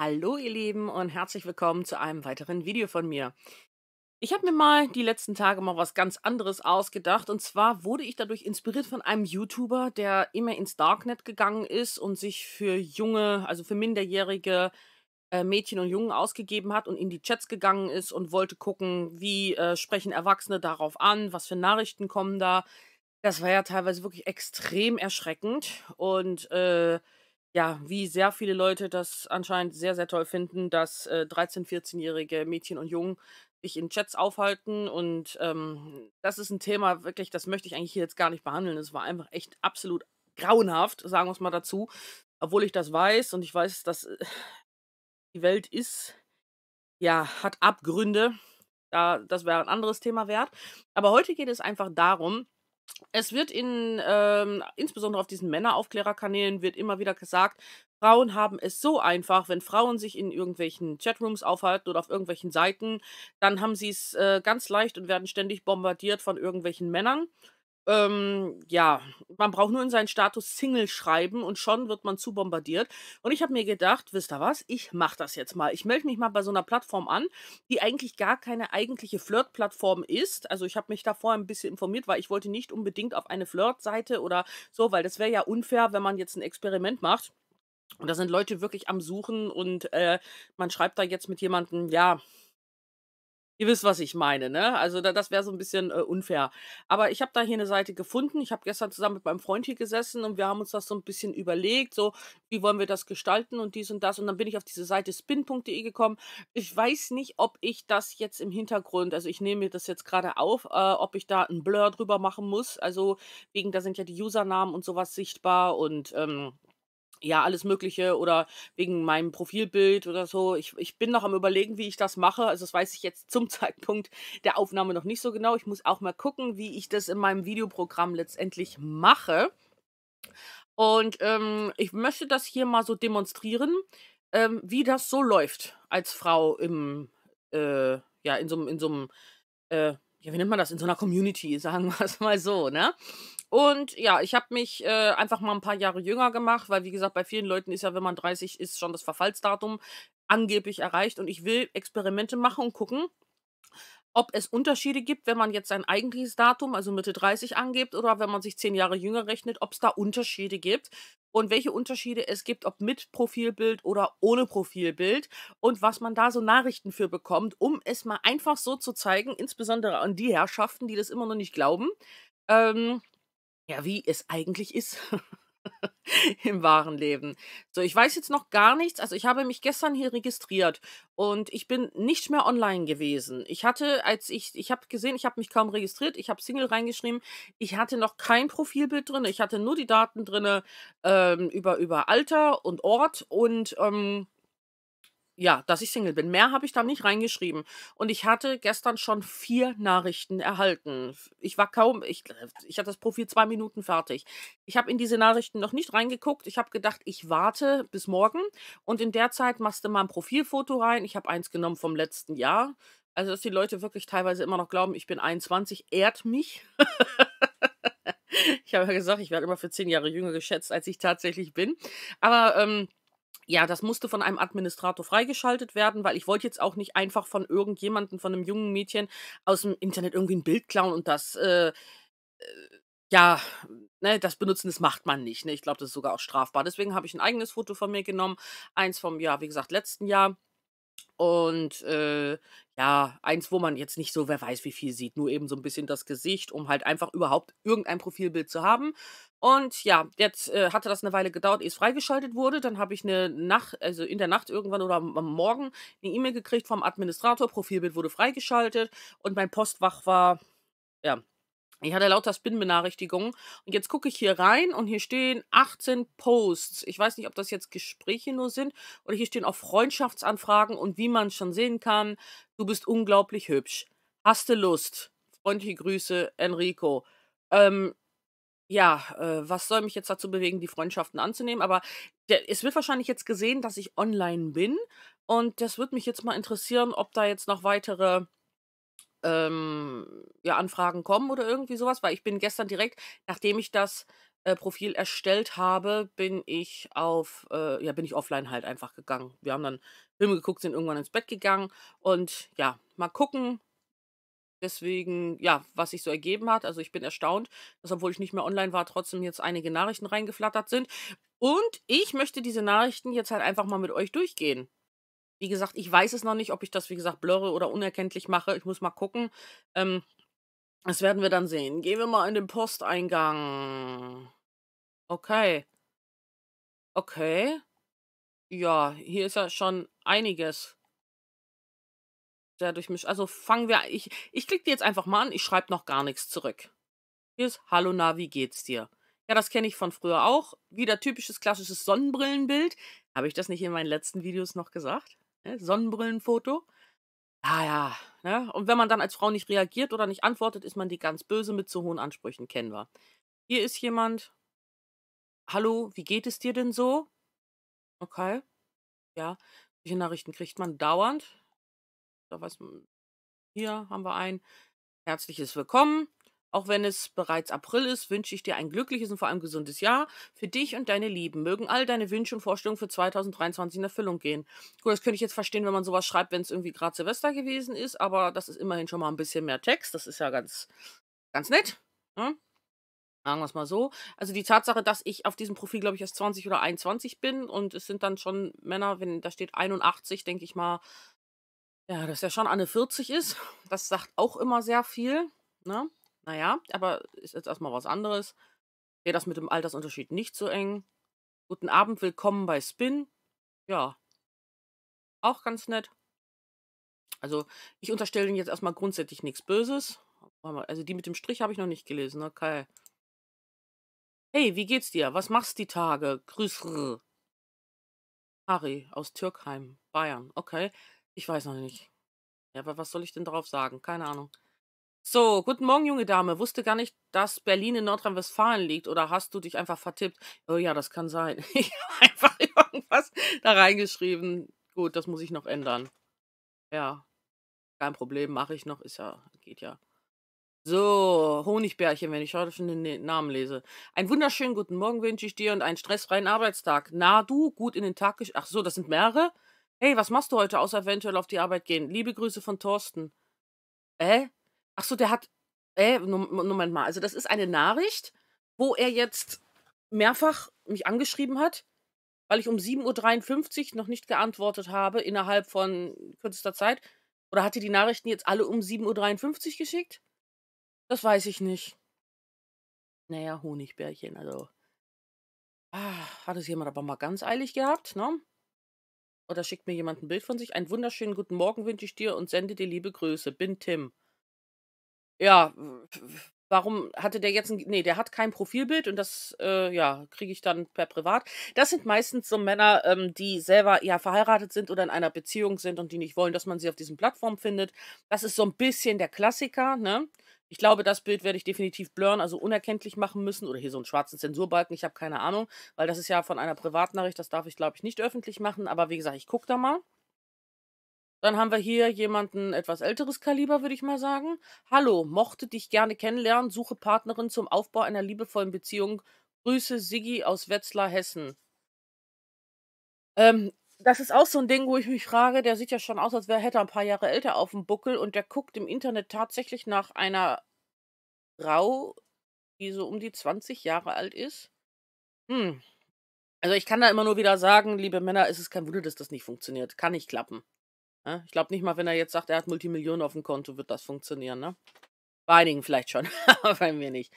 Hallo ihr Lieben und herzlich willkommen zu einem weiteren Video von mir. Ich habe mir mal die letzten Tage mal was ganz anderes ausgedacht und zwar wurde ich dadurch inspiriert von einem YouTuber, der immer ins Darknet gegangen ist und sich für junge, also für minderjährige äh, Mädchen und Jungen ausgegeben hat und in die Chats gegangen ist und wollte gucken, wie äh, sprechen Erwachsene darauf an, was für Nachrichten kommen da. Das war ja teilweise wirklich extrem erschreckend und äh, ja, wie sehr viele Leute das anscheinend sehr, sehr toll finden, dass äh, 13-, 14-jährige Mädchen und Jungen sich in Chats aufhalten. Und ähm, das ist ein Thema, wirklich, das möchte ich eigentlich hier jetzt gar nicht behandeln. Es war einfach echt absolut grauenhaft, sagen wir es mal dazu. Obwohl ich das weiß und ich weiß, dass äh, die Welt ist, ja, hat Abgründe. Da, das wäre ein anderes Thema wert. Aber heute geht es einfach darum, es wird in, ähm, insbesondere auf diesen Männeraufklärerkanälen, wird immer wieder gesagt, Frauen haben es so einfach, wenn Frauen sich in irgendwelchen Chatrooms aufhalten oder auf irgendwelchen Seiten, dann haben sie es äh, ganz leicht und werden ständig bombardiert von irgendwelchen Männern ähm, ja, man braucht nur in seinen Status Single schreiben und schon wird man zu bombardiert. Und ich habe mir gedacht, wisst ihr was, ich mache das jetzt mal. Ich melde mich mal bei so einer Plattform an, die eigentlich gar keine eigentliche Flirt-Plattform ist. Also ich habe mich da vorher ein bisschen informiert, weil ich wollte nicht unbedingt auf eine Flirt-Seite oder so, weil das wäre ja unfair, wenn man jetzt ein Experiment macht. Und da sind Leute wirklich am Suchen und äh, man schreibt da jetzt mit jemandem, ja, Ihr wisst, was ich meine, ne? Also da, das wäre so ein bisschen äh, unfair. Aber ich habe da hier eine Seite gefunden. Ich habe gestern zusammen mit meinem Freund hier gesessen und wir haben uns das so ein bisschen überlegt, so wie wollen wir das gestalten und dies und das. Und dann bin ich auf diese Seite spin.de gekommen. Ich weiß nicht, ob ich das jetzt im Hintergrund, also ich nehme mir das jetzt gerade auf, äh, ob ich da einen Blur drüber machen muss. Also wegen, da sind ja die Usernamen und sowas sichtbar und ähm, ja, alles Mögliche oder wegen meinem Profilbild oder so. Ich, ich bin noch am Überlegen, wie ich das mache. Also, das weiß ich jetzt zum Zeitpunkt der Aufnahme noch nicht so genau. Ich muss auch mal gucken, wie ich das in meinem Videoprogramm letztendlich mache. Und ähm, ich möchte das hier mal so demonstrieren, ähm, wie das so läuft als Frau im, äh, ja, in so einem, in so einem, äh, ja, wie nennt man das, in so einer Community, sagen wir es mal so, ne? Und ja, ich habe mich äh, einfach mal ein paar Jahre jünger gemacht, weil wie gesagt, bei vielen Leuten ist ja, wenn man 30 ist, schon das Verfallsdatum angeblich erreicht. Und ich will Experimente machen und gucken, ob es Unterschiede gibt, wenn man jetzt sein eigentliches Datum, also Mitte 30, angibt oder wenn man sich 10 Jahre jünger rechnet, ob es da Unterschiede gibt und welche Unterschiede es gibt, ob mit Profilbild oder ohne Profilbild und was man da so Nachrichten für bekommt, um es mal einfach so zu zeigen, insbesondere an die Herrschaften, die das immer noch nicht glauben. Ähm, ja, wie es eigentlich ist im wahren Leben. So, ich weiß jetzt noch gar nichts. Also ich habe mich gestern hier registriert und ich bin nicht mehr online gewesen. Ich hatte, als ich, ich habe gesehen, ich habe mich kaum registriert, ich habe Single reingeschrieben, ich hatte noch kein Profilbild drin, ich hatte nur die Daten drin ähm, über, über Alter und Ort und ähm, ja, dass ich Single bin. Mehr habe ich da nicht reingeschrieben. Und ich hatte gestern schon vier Nachrichten erhalten. Ich war kaum, ich, ich hatte das Profil zwei Minuten fertig. Ich habe in diese Nachrichten noch nicht reingeguckt. Ich habe gedacht, ich warte bis morgen. Und in der Zeit machst du mal ein Profilfoto rein. Ich habe eins genommen vom letzten Jahr. Also, dass die Leute wirklich teilweise immer noch glauben, ich bin 21, ehrt mich. ich habe ja gesagt, ich werde immer für zehn Jahre jünger geschätzt, als ich tatsächlich bin. Aber ähm, ja, das musste von einem Administrator freigeschaltet werden, weil ich wollte jetzt auch nicht einfach von irgendjemandem, von einem jungen Mädchen aus dem Internet irgendwie ein Bild klauen und das, äh, äh, ja, ne, das Benutzen, das macht man nicht. Ne? Ich glaube, das ist sogar auch strafbar. Deswegen habe ich ein eigenes Foto von mir genommen. Eins vom, ja, wie gesagt, letzten Jahr. Und äh, ja, eins, wo man jetzt nicht so, wer weiß, wie viel sieht, nur eben so ein bisschen das Gesicht, um halt einfach überhaupt irgendein Profilbild zu haben. Und ja, jetzt äh, hatte das eine Weile gedauert, ehe es freigeschaltet wurde. Dann habe ich eine Nacht, also in der Nacht irgendwann oder am Morgen eine E-Mail gekriegt vom Administrator. Profilbild wurde freigeschaltet und mein Postfach war, ja, ich hatte lauter Spin-Benachrichtigungen. Und jetzt gucke ich hier rein und hier stehen 18 Posts. Ich weiß nicht, ob das jetzt Gespräche nur sind oder hier stehen auch Freundschaftsanfragen und wie man schon sehen kann, du bist unglaublich hübsch. Hast du Lust? Freundliche Grüße, Enrico. Ähm, ja, äh, was soll mich jetzt dazu bewegen, die Freundschaften anzunehmen? Aber der, es wird wahrscheinlich jetzt gesehen, dass ich online bin. Und das würde mich jetzt mal interessieren, ob da jetzt noch weitere ähm, ja, Anfragen kommen oder irgendwie sowas. Weil ich bin gestern direkt, nachdem ich das äh, Profil erstellt habe, bin ich auf, äh, ja, bin ich offline halt einfach gegangen. Wir haben dann Filme geguckt, sind irgendwann ins Bett gegangen. Und ja, mal gucken, Deswegen, ja, was sich so ergeben hat. Also ich bin erstaunt, dass obwohl ich nicht mehr online war, trotzdem jetzt einige Nachrichten reingeflattert sind. Und ich möchte diese Nachrichten jetzt halt einfach mal mit euch durchgehen. Wie gesagt, ich weiß es noch nicht, ob ich das, wie gesagt, blurre oder unerkenntlich mache. Ich muss mal gucken. Ähm, das werden wir dann sehen. Gehen wir mal in den Posteingang. Okay. Okay. Ja, hier ist ja schon einiges dadurch mich. Also fangen wir. Ich, ich klicke dir jetzt einfach mal an. Ich schreibe noch gar nichts zurück. Hier ist Hallo Na, wie geht's dir? Ja, das kenne ich von früher auch. Wieder typisches klassisches Sonnenbrillenbild. Habe ich das nicht in meinen letzten Videos noch gesagt? Ne? Sonnenbrillenfoto. Ah ja. Ne? Und wenn man dann als Frau nicht reagiert oder nicht antwortet, ist man die ganz böse mit zu hohen Ansprüchen, kennen wir. Hier ist jemand. Hallo, wie geht es dir denn so? Okay. Ja, solche Nachrichten kriegt man dauernd da weiß man, hier haben wir ein herzliches Willkommen. Auch wenn es bereits April ist, wünsche ich dir ein glückliches und vor allem gesundes Jahr für dich und deine Lieben. Mögen all deine Wünsche und Vorstellungen für 2023 in Erfüllung gehen. Gut, das könnte ich jetzt verstehen, wenn man sowas schreibt, wenn es irgendwie gerade Silvester gewesen ist, aber das ist immerhin schon mal ein bisschen mehr Text. Das ist ja ganz, ganz nett. Ne? Sagen wir es mal so. Also die Tatsache, dass ich auf diesem Profil, glaube ich, erst 20 oder 21 bin und es sind dann schon Männer, wenn da steht 81, denke ich mal, ja, dass er schon Anne 40 ist, das sagt auch immer sehr viel. Ne? Naja, aber ist jetzt erstmal was anderes. Wäre das mit dem Altersunterschied nicht so eng. Guten Abend, willkommen bei Spin. Ja, auch ganz nett. Also, ich unterstelle ihnen jetzt erstmal grundsätzlich nichts Böses. Also, die mit dem Strich habe ich noch nicht gelesen, okay. Ne? Hey, wie geht's dir? Was machst die Tage? Grüß R. Harry aus Türkheim, Bayern. Okay. Ich weiß noch nicht. Ja, aber was soll ich denn drauf sagen? Keine Ahnung. So, guten Morgen, junge Dame. Wusste gar nicht, dass Berlin in Nordrhein-Westfalen liegt. Oder hast du dich einfach vertippt? Oh ja, das kann sein. Ich habe einfach irgendwas da reingeschrieben. Gut, das muss ich noch ändern. Ja, kein Problem, mache ich noch. Ist ja, geht ja. So, Honigbärchen, wenn ich heute schon den Namen lese. Einen wunderschönen guten Morgen wünsche ich dir und einen stressfreien Arbeitstag. Na, du, gut in den Tag gesch... Ach so, das sind mehrere? Hey, was machst du heute, außer eventuell auf die Arbeit gehen? Liebe Grüße von Thorsten. Äh? Achso, der hat. Äh, Moment mal. Also, das ist eine Nachricht, wo er jetzt mehrfach mich angeschrieben hat, weil ich um 7.53 Uhr noch nicht geantwortet habe innerhalb von kürzester Zeit. Oder hat er die Nachrichten jetzt alle um 7.53 Uhr geschickt? Das weiß ich nicht. Naja, Honigbärchen, also. Ah, hat es jemand aber mal ganz eilig gehabt, ne? Oder schickt mir jemand ein Bild von sich. Einen wunderschönen guten Morgen wünsche ich dir und sende dir liebe Grüße. Bin Tim. Ja, warum hatte der jetzt ein. Nee, der hat kein Profilbild und das, äh, ja, kriege ich dann per Privat. Das sind meistens so Männer, ähm, die selber ja verheiratet sind oder in einer Beziehung sind und die nicht wollen, dass man sie auf diesen Plattformen findet. Das ist so ein bisschen der Klassiker, ne? Ich glaube, das Bild werde ich definitiv blurren, also unerkenntlich machen müssen. Oder hier so einen schwarzen Zensurbalken, ich habe keine Ahnung, weil das ist ja von einer Privatnachricht, das darf ich, glaube ich, nicht öffentlich machen. Aber wie gesagt, ich gucke da mal. Dann haben wir hier jemanden etwas älteres Kaliber, würde ich mal sagen. Hallo, mochte dich gerne kennenlernen, suche Partnerin zum Aufbau einer liebevollen Beziehung. Grüße Siggi aus Wetzlar, Hessen. Ähm, das ist auch so ein Ding, wo ich mich frage, der sieht ja schon aus, als wäre er ein paar Jahre älter auf dem Buckel und der guckt im Internet tatsächlich nach einer Frau, die so um die 20 Jahre alt ist. Hm. Also ich kann da immer nur wieder sagen, liebe Männer, ist es ist kein Wunder, dass das nicht funktioniert. Kann nicht klappen. Ja? Ne? Ich glaube nicht mal, wenn er jetzt sagt, er hat Multimillionen auf dem Konto, wird das funktionieren, ne? Bei einigen vielleicht schon, aber bei mir nicht.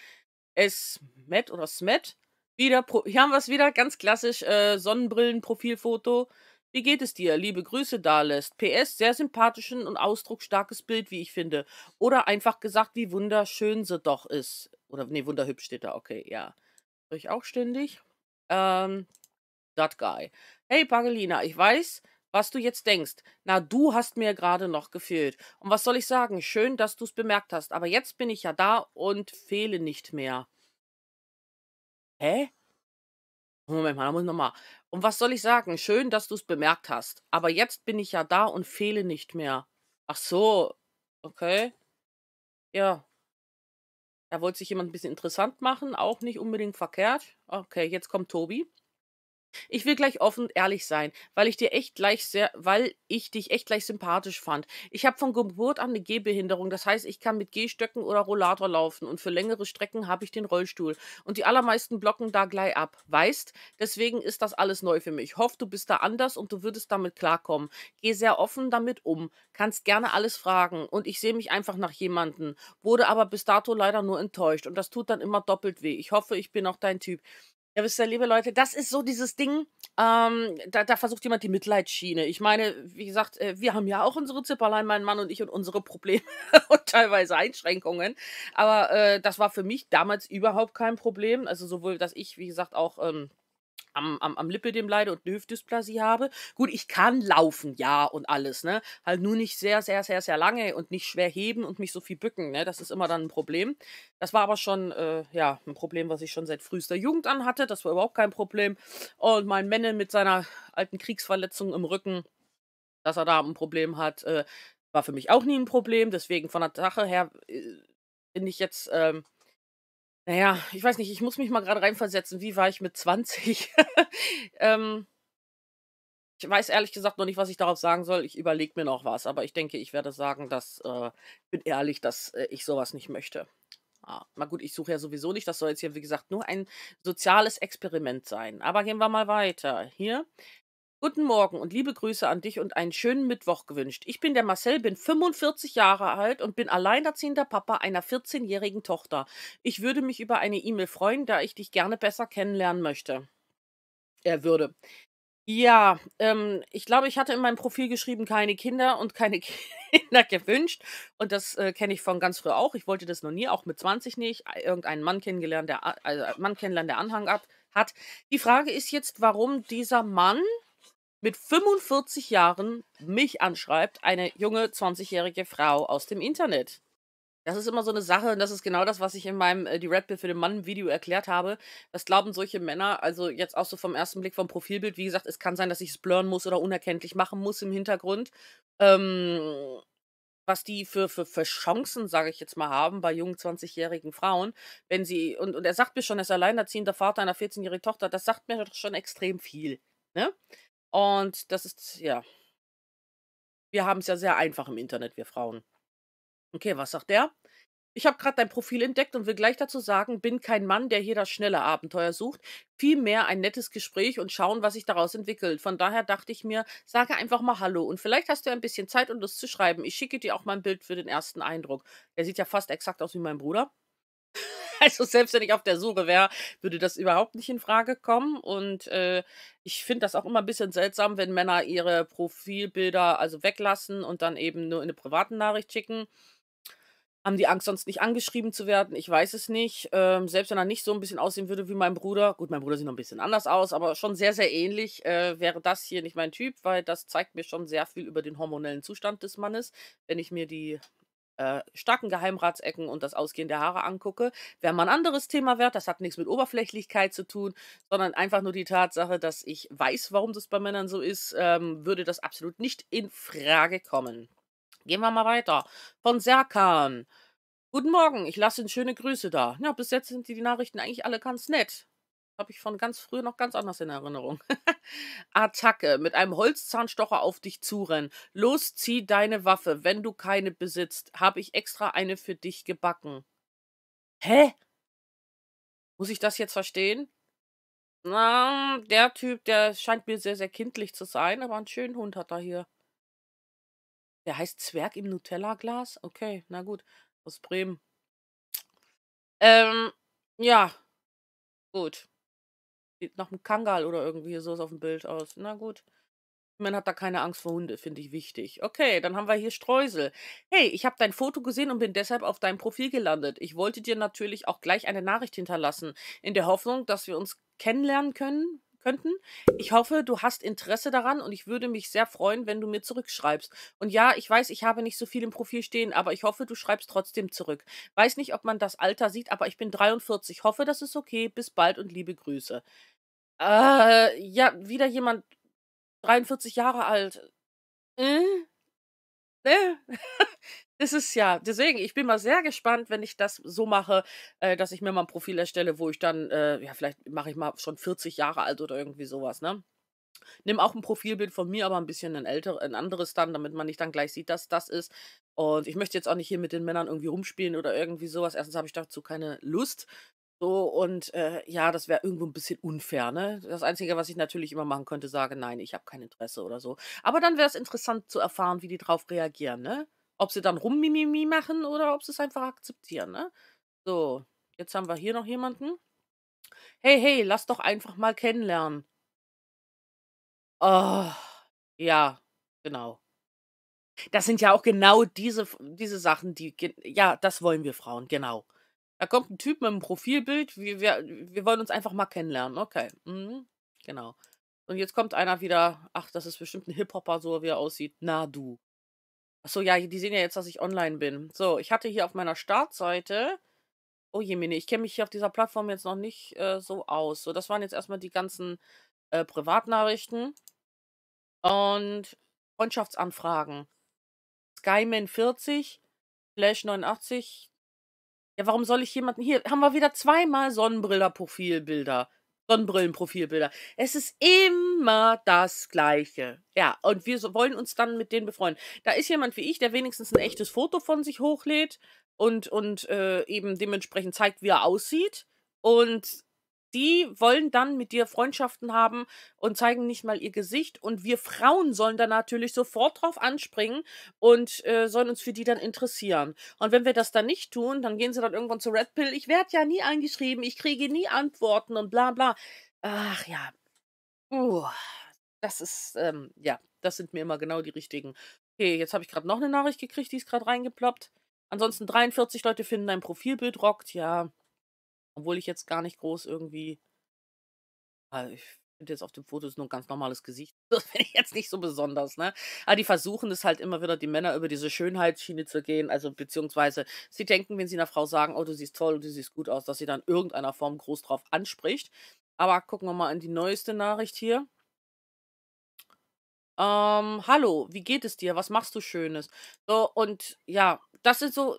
Es Matt oder Smet. Wieder, Pro hier haben wir es wieder, ganz klassisch, äh, Sonnenbrillen-Profilfoto. Wie geht es dir? Liebe Grüße da lässt. PS, sehr sympathischen und ausdrucksstarkes Bild, wie ich finde. Oder einfach gesagt, wie wunderschön sie doch ist. Oder, nee, wunderhübsch steht da, okay, ja. Soll ich auch ständig? Ähm, that guy. Hey, Pangelina, ich weiß, was du jetzt denkst. Na, du hast mir gerade noch gefehlt. Und was soll ich sagen? Schön, dass du es bemerkt hast. Aber jetzt bin ich ja da und fehle nicht mehr. Hä? Moment mal, da muss ich nochmal. Und was soll ich sagen? Schön, dass du es bemerkt hast. Aber jetzt bin ich ja da und fehle nicht mehr. Ach so, okay. Ja. Da wollte sich jemand ein bisschen interessant machen, auch nicht unbedingt verkehrt. Okay, jetzt kommt Tobi. Ich will gleich offen und ehrlich sein, weil ich dir echt gleich sehr, weil ich dich echt gleich sympathisch fand. Ich habe von Geburt an eine Gehbehinderung, das heißt, ich kann mit Gehstöcken oder Rollator laufen und für längere Strecken habe ich den Rollstuhl und die allermeisten blocken da gleich ab. Weißt? Deswegen ist das alles neu für mich. Hoff, du bist da anders und du würdest damit klarkommen. Geh sehr offen damit um, kannst gerne alles fragen und ich sehe mich einfach nach jemandem. Wurde aber bis dato leider nur enttäuscht und das tut dann immer doppelt weh. Ich hoffe, ich bin auch dein Typ. Ja, wisst ihr, liebe Leute, das ist so dieses Ding, ähm, da, da, versucht jemand die Mitleidschiene. Ich meine, wie gesagt, äh, wir haben ja auch unsere Zipperlein, mein Mann und ich, und unsere Probleme und teilweise Einschränkungen. Aber äh, das war für mich damals überhaupt kein Problem. Also sowohl, dass ich, wie gesagt, auch... Ähm, am, am, am Lipidem leide und eine Hüftdysplasie habe. Gut, ich kann laufen, ja, und alles, ne? Halt nur nicht sehr, sehr, sehr, sehr lange und nicht schwer heben und mich so viel bücken, ne? Das ist immer dann ein Problem. Das war aber schon, äh, ja, ein Problem, was ich schon seit frühester Jugend an hatte. Das war überhaupt kein Problem. Und mein Männer mit seiner alten Kriegsverletzung im Rücken, dass er da ein Problem hat, äh, war für mich auch nie ein Problem. Deswegen von der Sache her äh, bin ich jetzt, ähm, naja, ich weiß nicht, ich muss mich mal gerade reinversetzen. Wie war ich mit 20? ähm, ich weiß ehrlich gesagt noch nicht, was ich darauf sagen soll. Ich überlege mir noch was, aber ich denke, ich werde sagen, dass äh, bin ehrlich, dass äh, ich sowas nicht möchte. Ah, na gut, ich suche ja sowieso nicht. Das soll jetzt hier, wie gesagt, nur ein soziales Experiment sein. Aber gehen wir mal weiter. Hier, Guten Morgen und liebe Grüße an dich und einen schönen Mittwoch gewünscht. Ich bin der Marcel, bin 45 Jahre alt und bin alleinerziehender Papa einer 14-jährigen Tochter. Ich würde mich über eine E-Mail freuen, da ich dich gerne besser kennenlernen möchte. Er würde. Ja, ähm, ich glaube, ich hatte in meinem Profil geschrieben, keine Kinder und keine Kinder gewünscht. Und das äh, kenne ich von ganz früh auch. Ich wollte das noch nie, auch mit 20 nicht. Irgendeinen Mann kennengelernt, der, also Mann kennenlernen, der Anhang ab, hat. Die Frage ist jetzt, warum dieser Mann mit 45 Jahren mich anschreibt, eine junge 20-jährige Frau aus dem Internet. Das ist immer so eine Sache und das ist genau das, was ich in meinem äh, Die Red Pill für den Mann Video erklärt habe. Was glauben solche Männer, also jetzt auch so vom ersten Blick vom Profilbild, wie gesagt, es kann sein, dass ich es blurren muss oder unerkenntlich machen muss im Hintergrund. Ähm, was die für, für, für Chancen, sage ich jetzt mal, haben bei jungen 20-jährigen Frauen, wenn sie, und, und er sagt mir schon, er ist alleinerziehender Vater einer 14-jährigen Tochter, das sagt mir doch schon extrem viel. Ne? Und das ist, ja. Wir haben es ja sehr einfach im Internet, wir Frauen. Okay, was sagt der? Ich habe gerade dein Profil entdeckt und will gleich dazu sagen, bin kein Mann, der hier das schnelle Abenteuer sucht, vielmehr ein nettes Gespräch und schauen, was sich daraus entwickelt. Von daher dachte ich mir, sage einfach mal Hallo und vielleicht hast du ein bisschen Zeit und Lust zu schreiben. Ich schicke dir auch mal ein Bild für den ersten Eindruck. Er sieht ja fast exakt aus wie mein Bruder. Also selbst wenn ich auf der Suche wäre, würde das überhaupt nicht in Frage kommen. Und äh, ich finde das auch immer ein bisschen seltsam, wenn Männer ihre Profilbilder also weglassen und dann eben nur in eine privaten Nachricht schicken. Haben die Angst, sonst nicht angeschrieben zu werden? Ich weiß es nicht. Ähm, selbst wenn er nicht so ein bisschen aussehen würde wie mein Bruder, gut, mein Bruder sieht noch ein bisschen anders aus, aber schon sehr, sehr ähnlich, äh, wäre das hier nicht mein Typ, weil das zeigt mir schon sehr viel über den hormonellen Zustand des Mannes, wenn ich mir die äh, starken Geheimratsecken und das Ausgehen der Haare angucke, wäre mal ein anderes Thema wert. Das hat nichts mit Oberflächlichkeit zu tun, sondern einfach nur die Tatsache, dass ich weiß, warum das bei Männern so ist, ähm, würde das absolut nicht in Frage kommen. Gehen wir mal weiter. Von Serkan. Guten Morgen, ich lasse Ihnen schöne Grüße da. Ja, bis jetzt sind die Nachrichten eigentlich alle ganz nett. Habe ich von ganz früh noch ganz anders in Erinnerung. Attacke. Mit einem Holzzahnstocher auf dich zurennen. Los, zieh deine Waffe, wenn du keine besitzt. Habe ich extra eine für dich gebacken. Hä? Muss ich das jetzt verstehen? Na, der Typ, der scheint mir sehr, sehr kindlich zu sein, aber einen schönen Hund hat er hier. Der heißt Zwerg im Nutella-Glas? Okay, na gut. Aus Bremen. Ähm, ja. Gut nach einem Kangal oder irgendwie sowas auf dem Bild aus. Na gut. Man hat da keine Angst vor Hunde, finde ich wichtig. Okay, dann haben wir hier Streusel. Hey, ich habe dein Foto gesehen und bin deshalb auf deinem Profil gelandet. Ich wollte dir natürlich auch gleich eine Nachricht hinterlassen, in der Hoffnung, dass wir uns kennenlernen können, könnten. Ich hoffe, du hast Interesse daran und ich würde mich sehr freuen, wenn du mir zurückschreibst. Und ja, ich weiß, ich habe nicht so viel im Profil stehen, aber ich hoffe, du schreibst trotzdem zurück. Weiß nicht, ob man das Alter sieht, aber ich bin 43. Hoffe, das ist okay. Bis bald und liebe Grüße. Äh, ja, wieder jemand 43 Jahre alt. Hm? Ne? das ist ja, deswegen, ich bin mal sehr gespannt, wenn ich das so mache, äh, dass ich mir mal ein Profil erstelle, wo ich dann, äh, ja, vielleicht mache ich mal schon 40 Jahre alt oder irgendwie sowas, ne? Nimm auch ein Profilbild von mir, aber ein bisschen ein, älter, ein anderes dann, damit man nicht dann gleich sieht, dass das ist. Und ich möchte jetzt auch nicht hier mit den Männern irgendwie rumspielen oder irgendwie sowas. Erstens habe ich dazu keine Lust. So, und äh, ja, das wäre irgendwo ein bisschen unfair, ne? Das Einzige, was ich natürlich immer machen könnte, sage, nein, ich habe kein Interesse oder so. Aber dann wäre es interessant zu erfahren, wie die drauf reagieren, ne? Ob sie dann Rummimimi machen oder ob sie es einfach akzeptieren, ne? So, jetzt haben wir hier noch jemanden. Hey, hey, lass doch einfach mal kennenlernen. Oh, ja, genau. Das sind ja auch genau diese, diese Sachen, die. Ja, das wollen wir Frauen, genau. Da kommt ein Typ mit einem Profilbild, wir, wir, wir wollen uns einfach mal kennenlernen. Okay, mhm. genau. Und jetzt kommt einer wieder, ach, das ist bestimmt ein Hip-Hopper, so wie er aussieht. Na du. Achso, ja, die sehen ja jetzt, dass ich online bin. So, ich hatte hier auf meiner Startseite. Oh je, Mini, ich kenne mich hier auf dieser Plattform jetzt noch nicht äh, so aus. So, das waren jetzt erstmal die ganzen äh, Privatnachrichten. Und Freundschaftsanfragen. Skyman 40, Flash 89, ja, warum soll ich jemanden. Hier haben wir wieder zweimal Sonnenbriller-Profilbilder. Sonnenbrillenprofilbilder. Es ist immer das Gleiche. Ja, und wir wollen uns dann mit denen befreunden. Da ist jemand wie ich, der wenigstens ein echtes Foto von sich hochlädt und, und äh, eben dementsprechend zeigt, wie er aussieht. Und die wollen dann mit dir Freundschaften haben und zeigen nicht mal ihr Gesicht. Und wir Frauen sollen da natürlich sofort drauf anspringen und äh, sollen uns für die dann interessieren. Und wenn wir das dann nicht tun, dann gehen sie dann irgendwann zu Red Pill. Ich werde ja nie eingeschrieben, ich kriege nie Antworten und bla bla. Ach ja. Uh, das ist, ähm, ja, das sind mir immer genau die richtigen. Okay, jetzt habe ich gerade noch eine Nachricht gekriegt, die ist gerade reingeploppt. Ansonsten 43 Leute finden ein Profilbild rockt, ja. Obwohl ich jetzt gar nicht groß irgendwie. Ah, ich finde jetzt auf dem Foto ist nur ein ganz normales Gesicht. Das finde ich jetzt nicht so besonders, ne? Aber ah, die versuchen es halt immer wieder, die Männer über diese Schönheitsschiene zu gehen. Also, beziehungsweise, sie denken, wenn sie einer Frau sagen, oh, du siehst toll und du siehst gut aus, dass sie dann irgendeiner Form groß drauf anspricht. Aber gucken wir mal in die neueste Nachricht hier. Ähm, hallo, wie geht es dir? Was machst du Schönes? So, und ja, das sind so,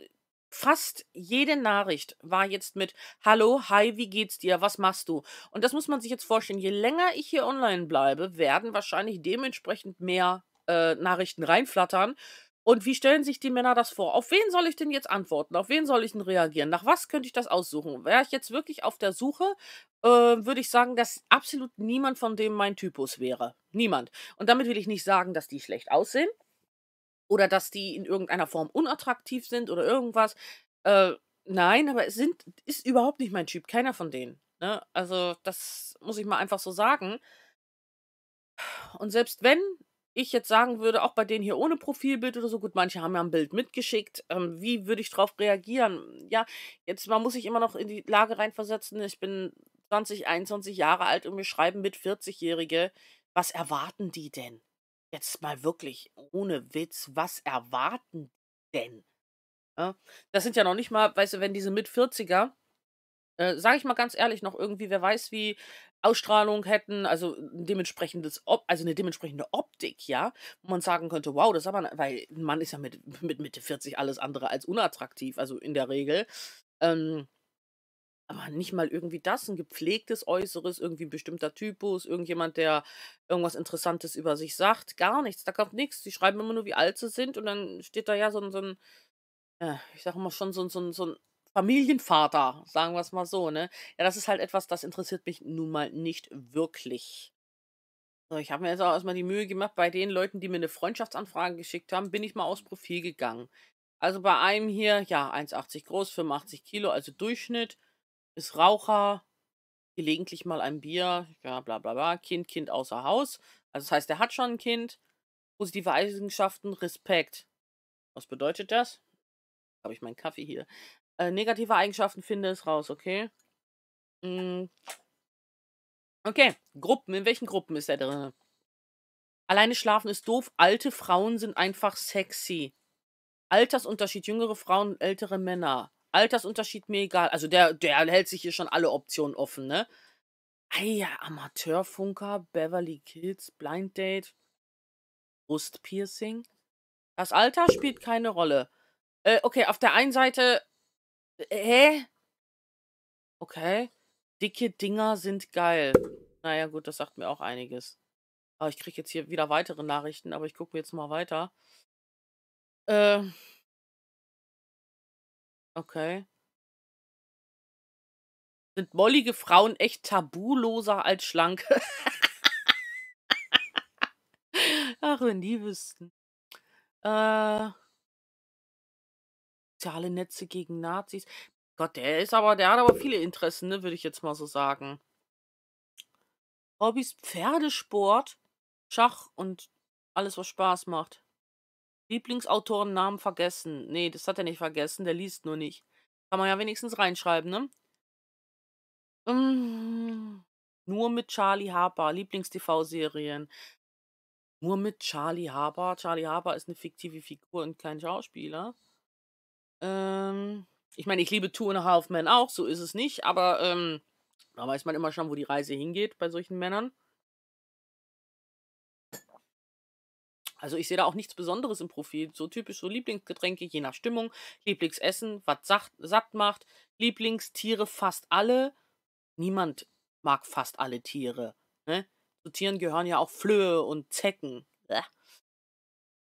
fast jede Nachricht war jetzt mit Hallo, hi, wie geht's dir, was machst du? Und das muss man sich jetzt vorstellen. Je länger ich hier online bleibe, werden wahrscheinlich dementsprechend mehr äh, Nachrichten reinflattern. Und wie stellen sich die Männer das vor? Auf wen soll ich denn jetzt antworten? Auf wen soll ich denn reagieren? Nach was könnte ich das aussuchen? Wäre ich jetzt wirklich auf der Suche, äh, würde ich sagen, dass absolut niemand von dem mein Typus wäre. Niemand. Und damit will ich nicht sagen, dass die schlecht aussehen oder dass die in irgendeiner Form unattraktiv sind oder irgendwas. Äh, nein, aber es sind, ist überhaupt nicht mein Typ, keiner von denen. Ne? Also, das muss ich mal einfach so sagen. Und selbst wenn ich jetzt sagen würde, auch bei denen hier ohne Profilbild oder so, gut, manche haben ja ein Bild mitgeschickt, ähm, wie würde ich darauf reagieren? Ja, jetzt man muss ich immer noch in die Lage reinversetzen, ich bin 20, 21 Jahre alt und wir schreiben mit 40-Jährige, was erwarten die denn? jetzt mal wirklich ohne Witz, was erwarten denn? Ja, ne? das sind ja noch nicht mal, weißt du, wenn diese Mit-40er, äh, sage ich mal ganz ehrlich, noch irgendwie, wer weiß, wie Ausstrahlung hätten, also äh, ein dementsprechendes Op also eine dementsprechende Optik, ja, wo man sagen könnte, wow, das ist aber, weil ein Mann ist ja mit, mit Mitte 40 alles andere als unattraktiv, also in der Regel. Ähm, aber nicht mal irgendwie das, ein gepflegtes Äußeres, irgendwie ein bestimmter Typus, irgendjemand, der irgendwas Interessantes über sich sagt, gar nichts, da kommt nichts. Die schreiben immer nur, wie alt sie sind und dann steht da ja so ein, so ein äh, ich sag mal schon, so ein, so ein, so ein Familienvater, sagen wir es mal so, ne? Ja, das ist halt etwas, das interessiert mich nun mal nicht wirklich. So, ich habe mir jetzt auch erstmal die Mühe gemacht, bei den Leuten, die mir eine Freundschaftsanfrage geschickt haben, bin ich mal aufs Profil gegangen. Also bei einem hier, ja, 1,80 groß, 85 Kilo, also Durchschnitt ist Raucher, gelegentlich mal ein Bier, ja, bla bla bla, Kind, Kind außer Haus. Also das heißt, er hat schon ein Kind. Positive Eigenschaften, Respekt. Was bedeutet das? Habe ich meinen Kaffee hier. Äh, negative Eigenschaften finde es raus, okay? Mm. Okay, Gruppen. In welchen Gruppen ist er drin? Alleine schlafen ist doof. Alte Frauen sind einfach sexy. Altersunterschied, jüngere Frauen und ältere Männer. Altersunterschied mir egal. Also der, der hält sich hier schon alle Optionen offen, ne? Eier, Amateurfunker, Beverly Kills, Blind Date, Brustpiercing. Das Alter spielt keine Rolle. Äh, okay, auf der einen Seite. Äh, hä? Okay. Dicke Dinger sind geil. Naja, gut, das sagt mir auch einiges. Aber ich kriege jetzt hier wieder weitere Nachrichten, aber ich gucke mir jetzt mal weiter. Äh. Okay. Sind mollige Frauen echt tabuloser als schlanke? Ach, wenn die wüssten. Äh, soziale Netze gegen Nazis. Gott, der ist aber, der hat aber viele Interessen, ne, würde ich jetzt mal so sagen. Hobbys, Pferdesport, Schach und alles, was Spaß macht. Lieblingsautorennamen vergessen. Nee, das hat er nicht vergessen, der liest nur nicht. Kann man ja wenigstens reinschreiben, ne? Um, hm, nur mit Charlie Harper, Lieblings-TV-Serien. Nur mit Charlie Harper. Charlie Harper ist eine fiktive Figur und kein Schauspieler. Ähm, ich meine, ich liebe Two and a Half Men auch, so ist es nicht, aber ähm, da weiß man immer schon, wo die Reise hingeht bei solchen Männern. Also ich sehe da auch nichts Besonderes im Profil. So typisch so Lieblingsgetränke, je nach Stimmung, Lieblingsessen, was sacht, satt macht, Lieblingstiere fast alle. Niemand mag fast alle Tiere. Ne? Zu Tieren gehören ja auch Flöhe und Zecken. Bäh.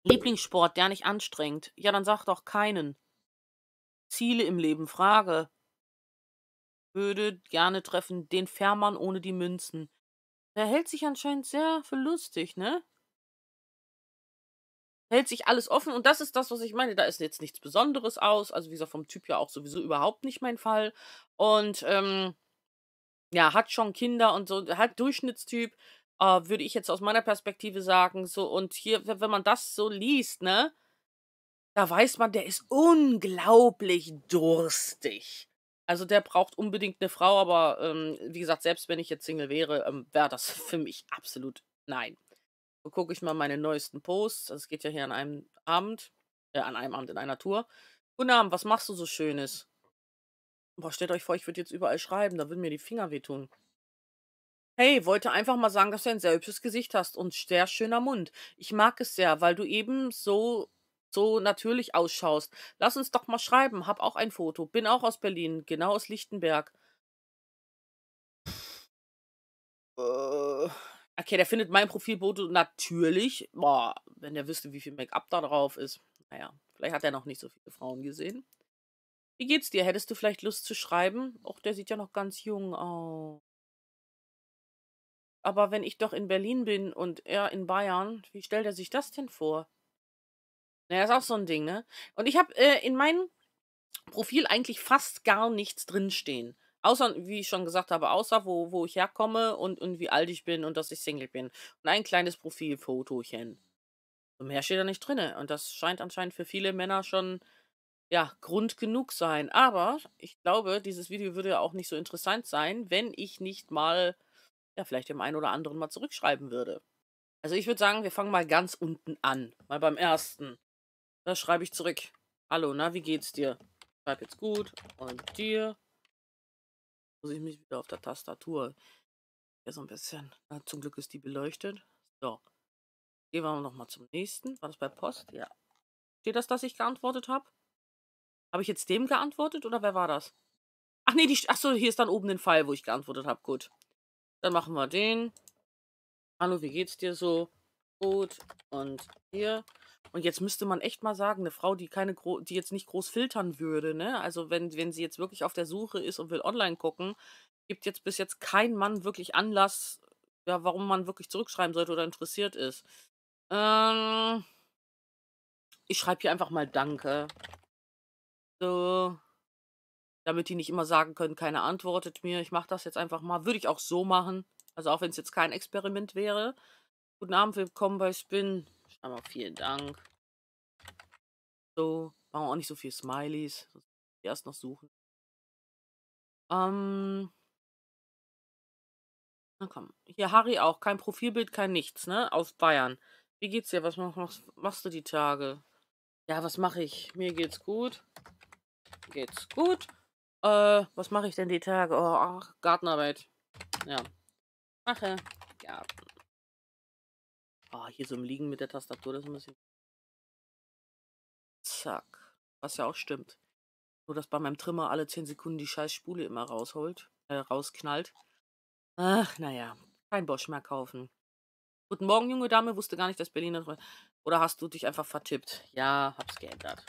Lieblingssport, der nicht anstrengt. Ja, dann sag doch keinen. Ziele im Leben, Frage. Würde gerne treffen, den Fährmann ohne die Münzen. Der hält sich anscheinend sehr für lustig, ne? hält sich alles offen und das ist das, was ich meine. Da ist jetzt nichts Besonderes aus. Also, wie gesagt, vom Typ ja auch sowieso überhaupt nicht mein Fall. Und ähm, ja, hat schon Kinder und so, hat Durchschnittstyp, äh, würde ich jetzt aus meiner Perspektive sagen. So, und hier, wenn man das so liest, ne, da weiß man, der ist unglaublich durstig. Also der braucht unbedingt eine Frau, aber ähm, wie gesagt, selbst wenn ich jetzt Single wäre, ähm, wäre das für mich absolut nein gucke ich mal meine neuesten Posts. Das also, geht ja hier an einem Abend, äh, an einem Abend in einer Tour. Guten Abend, was machst du so Schönes? Boah, stellt euch vor, ich würde jetzt überall schreiben, da würden mir die Finger wehtun. Hey, wollte einfach mal sagen, dass du ein sehr hübsches Gesicht hast und sehr schöner Mund. Ich mag es sehr, weil du eben so so natürlich ausschaust. Lass uns doch mal schreiben. Hab auch ein Foto. Bin auch aus Berlin, genau aus Lichtenberg. Äh. Okay, der findet mein Profilfoto natürlich. Boah, wenn der wüsste, wie viel Make-up da drauf ist. Naja, vielleicht hat er noch nicht so viele Frauen gesehen. Wie geht's dir? Hättest du vielleicht Lust zu schreiben? Och, der sieht ja noch ganz jung aus. Aber wenn ich doch in Berlin bin und er in Bayern, wie stellt er sich das denn vor? Naja, ist auch so ein Ding, ne? Und ich habe äh, in meinem Profil eigentlich fast gar nichts drinstehen. Außer, wie ich schon gesagt habe, außer wo, wo ich herkomme und, und wie alt ich bin und dass ich Single bin. Und ein kleines Profilfotochen. Und mehr steht da nicht drin. Und das scheint anscheinend für viele Männer schon, ja, Grund genug sein. Aber ich glaube, dieses Video würde ja auch nicht so interessant sein, wenn ich nicht mal, ja, vielleicht dem einen oder anderen mal zurückschreiben würde. Also ich würde sagen, wir fangen mal ganz unten an. Mal beim ersten. Da schreibe ich zurück. Hallo, na, wie geht's dir? Schreib jetzt gut. Und dir? muss ich mich wieder auf der Tastatur ja so ein bisschen. Na, äh, zum Glück ist die beleuchtet. So. Gehen wir nochmal zum nächsten. War das bei Post? Ja. Steht das, dass ich geantwortet habe? Habe ich jetzt dem geantwortet oder wer war das? Ach nee, die, ach so, hier ist dann oben den Pfeil, wo ich geantwortet habe. Gut. Dann machen wir den. Hallo, wie geht's dir so? Gut. Und hier. Und jetzt müsste man echt mal sagen, eine Frau, die keine die jetzt nicht groß filtern würde, ne? Also wenn, wenn sie jetzt wirklich auf der Suche ist und will online gucken, gibt jetzt bis jetzt kein Mann wirklich Anlass, ja, warum man wirklich zurückschreiben sollte oder interessiert ist. Ähm, ich schreibe hier einfach mal Danke. So. Damit die nicht immer sagen können, keiner antwortet mir. Ich mache das jetzt einfach mal. Würde ich auch so machen. Also auch wenn es jetzt kein Experiment wäre. Guten Abend, willkommen bei Spin. Aber vielen Dank. So, brauchen wir auch nicht so viel Smileys. Erst noch suchen. Ähm. Na komm. Hier Harry auch. Kein Profilbild, kein nichts, ne? Aus Bayern. Wie geht's dir? Was machst, machst du die Tage? Ja, was mache ich? Mir geht's gut. Geht's gut. Äh, was mache ich denn die Tage? Oh, ach, Gartenarbeit. Ja. Mache Garten. Ah, hier so im Liegen mit der Tastatur, das ist ein bisschen... Zack. Was ja auch stimmt. Nur, dass bei meinem Trimmer alle 10 Sekunden die scheiß Spule immer rausholt, äh, rausknallt. Ach, naja. Kein Bosch mehr kaufen. Guten Morgen, junge Dame. Wusste gar nicht, dass Berliner... Oder hast du dich einfach vertippt? Ja, hab's geändert.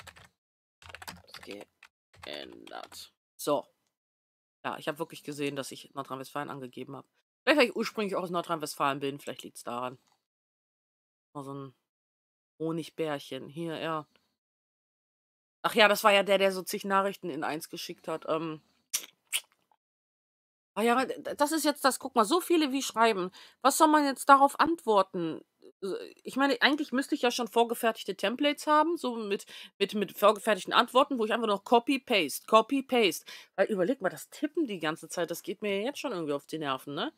Hab's geändert. So. Ja, ich habe wirklich gesehen, dass ich Nordrhein-Westfalen angegeben habe. Vielleicht, weil ich ursprünglich auch aus Nordrhein-Westfalen bin. Vielleicht liegt's daran. Mal so ein Honigbärchen. Hier, ja. Ach ja, das war ja der, der so zig Nachrichten in eins geschickt hat. Ähm. Ah ja, das ist jetzt das. Guck mal, so viele wie schreiben. Was soll man jetzt darauf antworten? Ich meine, eigentlich müsste ich ja schon vorgefertigte Templates haben, so mit, mit, mit vorgefertigten Antworten, wo ich einfach noch Copy-Paste, Copy-Paste. Weil überleg mal, das Tippen die ganze Zeit, das geht mir jetzt schon irgendwie auf die Nerven, ne?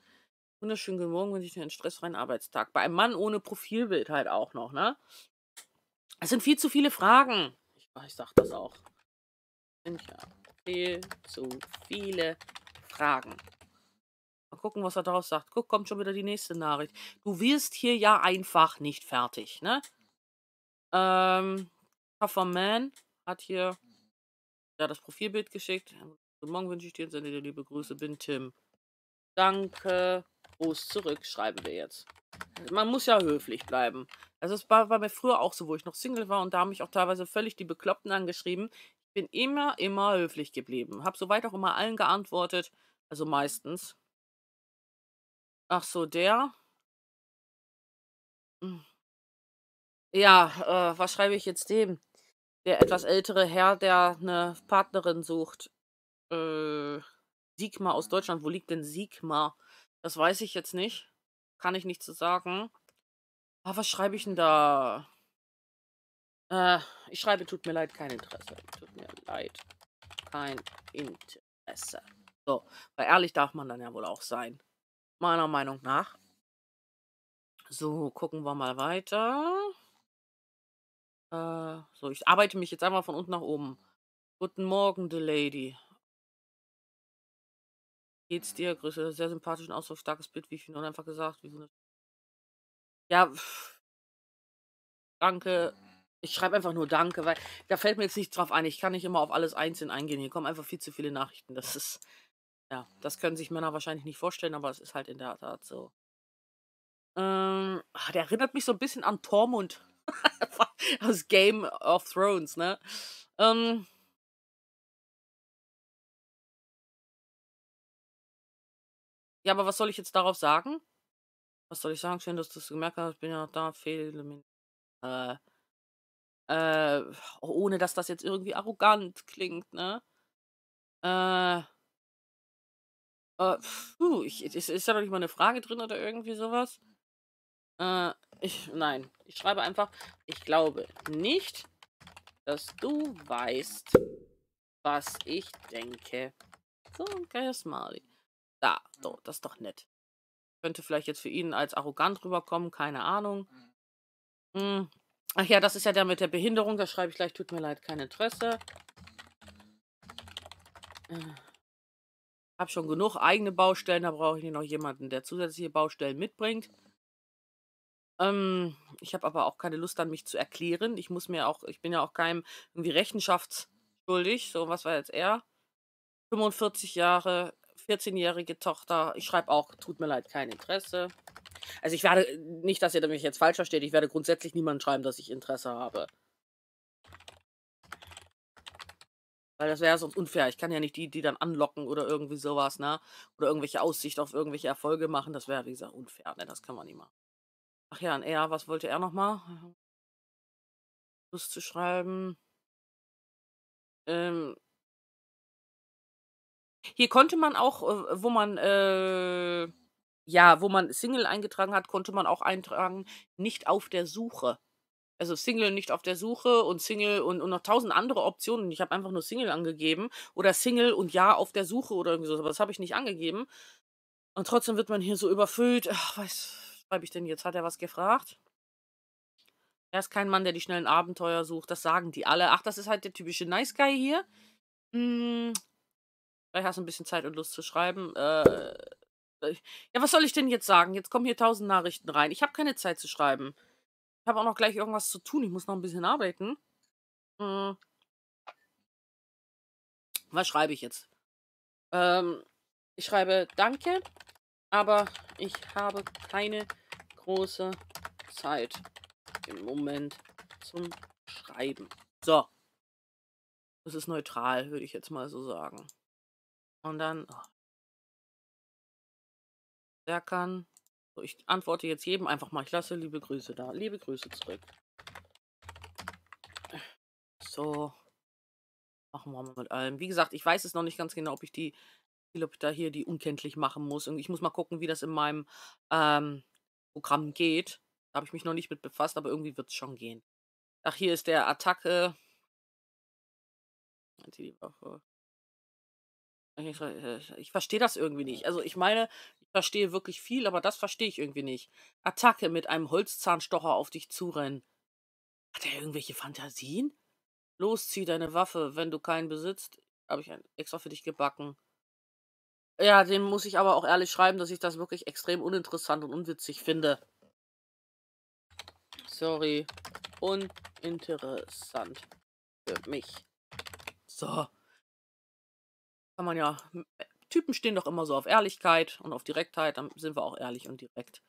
Wunderschönen guten Morgen, wenn ich einen stressfreien Arbeitstag. Bei einem Mann ohne Profilbild halt auch noch, ne? Es sind viel zu viele Fragen. Ich, ah, ich sag das auch. Viel zu viele Fragen. Mal gucken, was er daraus sagt. Guck, kommt schon wieder die nächste Nachricht. Du wirst hier ja einfach nicht fertig, ne? Ähm, Tougher Man hat hier ja, das Profilbild geschickt. Guten Morgen wünsche ich dir und sende dir liebe Grüße. Bin Tim. Danke. Prost zurück, schreiben wir jetzt. Man muss ja höflich bleiben. Also es war, war mir früher auch so, wo ich noch Single war und da haben mich auch teilweise völlig die Bekloppten angeschrieben. Ich bin immer, immer höflich geblieben. Hab soweit auch immer allen geantwortet. Also meistens. Ach so, der. Hm. Ja, äh, was schreibe ich jetzt dem? Der etwas ältere Herr, der eine Partnerin sucht. Äh, Sigma aus Deutschland. Wo liegt denn Sigma? Das weiß ich jetzt nicht. Kann ich nicht zu so sagen. Ah, was schreibe ich denn da? Äh, ich schreibe, tut mir leid, kein Interesse. Tut mir leid, kein Interesse. So, weil ehrlich darf man dann ja wohl auch sein. Meiner Meinung nach. So, gucken wir mal weiter. Äh, so, ich arbeite mich jetzt einmal von unten nach oben. Guten Morgen, the Lady geht's dir? Grüße. Sehr sympathisch und ausdruck, starkes Bild, wie ich Finon einfach gesagt. ja, pff. danke. Ich schreibe einfach nur Danke, weil da fällt mir jetzt nichts drauf ein. Ich kann nicht immer auf alles einzeln eingehen. Hier kommen einfach viel zu viele Nachrichten. Das ist, ja, das können sich Männer wahrscheinlich nicht vorstellen, aber es ist halt in der Tat so. Ähm, ah, der erinnert mich so ein bisschen an Tormund aus Game of Thrones, ne? Ähm, Ja, aber was soll ich jetzt darauf sagen? Was soll ich sagen? Schön, dass du es gemerkt hast. Ich bin ja noch da. Fehl. Äh, äh, ohne dass das jetzt irgendwie arrogant klingt, ne? Äh. Äh, puh, ich, ist, ist da doch nicht mal eine Frage drin oder irgendwie sowas? Äh, ich, nein. Ich schreibe einfach, ich glaube nicht, dass du weißt, was ich denke. So ein geiles Smiley da. So, das ist doch nett. Könnte vielleicht jetzt für ihn als arrogant rüberkommen, keine Ahnung. Mhm. Hm. Ach ja, das ist ja der mit der Behinderung, da schreibe ich gleich, tut mir leid, kein Interesse. Äh. Hab schon genug eigene Baustellen, da brauche ich noch jemanden, der zusätzliche Baustellen mitbringt. Ähm, ich habe aber auch keine Lust an mich zu erklären. Ich muss mir auch, ich bin ja auch keinem irgendwie rechenschaftsschuldig. So, was war jetzt er? 45 Jahre, 14-jährige Tochter. Ich schreibe auch, tut mir leid, kein Interesse. Also ich werde, äh, nicht, dass ihr mich jetzt falsch versteht, ich werde grundsätzlich niemandem schreiben, dass ich Interesse habe. Weil das wäre sonst unfair. Ich kann ja nicht die, die dann anlocken oder irgendwie sowas, ne? Oder irgendwelche Aussicht auf irgendwelche Erfolge machen. Das wäre, wie gesagt, unfair, ne? Das kann man nicht machen. Ach ja, und er, was wollte er nochmal? Lust zu schreiben. Ähm, hier konnte man auch, äh, wo man äh, ja, wo man Single eingetragen hat, konnte man auch eintragen, nicht auf der Suche. Also Single nicht auf der Suche und Single und, und noch tausend andere Optionen. Ich habe einfach nur Single angegeben oder Single und ja auf der Suche oder irgendwie so. Aber das habe ich nicht angegeben. Und trotzdem wird man hier so überfüllt. Ach, was schreibe ich denn jetzt? Hat er was gefragt? Er ist kein Mann, der die schnellen Abenteuer sucht. Das sagen die alle. Ach, das ist halt der typische Nice Guy hier. Hm, Vielleicht hast du ein bisschen Zeit und Lust zu schreiben. Äh, äh, ja, was soll ich denn jetzt sagen? Jetzt kommen hier tausend Nachrichten rein. Ich habe keine Zeit zu schreiben. Ich habe auch noch gleich irgendwas zu tun. Ich muss noch ein bisschen arbeiten. Hm. Was schreibe ich jetzt? Ähm, ich schreibe Danke, aber ich habe keine große Zeit im Moment zum Schreiben. So. Das ist neutral, würde ich jetzt mal so sagen. Und dann oh, Serkan. So, ich antworte jetzt jedem einfach mal. Ich lasse liebe Grüße da. Liebe Grüße zurück. So. Machen wir mal mit allem. Wie gesagt, ich weiß es noch nicht ganz genau, ob ich die, ob ich da hier die unkenntlich machen muss. Ich muss mal gucken, wie das in meinem ähm, Programm geht. Da habe ich mich noch nicht mit befasst, aber irgendwie wird es schon gehen. Ach, hier ist der Attacke. Die Waffe. Äh, äh, ich, ich verstehe das irgendwie nicht. Also ich meine, ich verstehe wirklich viel, aber das verstehe ich irgendwie nicht. Attacke mit einem Holzzahnstocher auf dich zurennen. Hat er irgendwelche Fantasien? Los, zieh deine Waffe, wenn du keinen besitzt. Habe ich extra für dich gebacken. Ja, dem muss ich aber auch ehrlich schreiben, dass ich das wirklich extrem uninteressant und unwitzig finde. Sorry. Uninteressant. Für mich. So kann man ja, hm, äh, Typen stehen doch immer so auf Ehrlichkeit und auf Direktheit, dann sind wir auch ehrlich und direkt.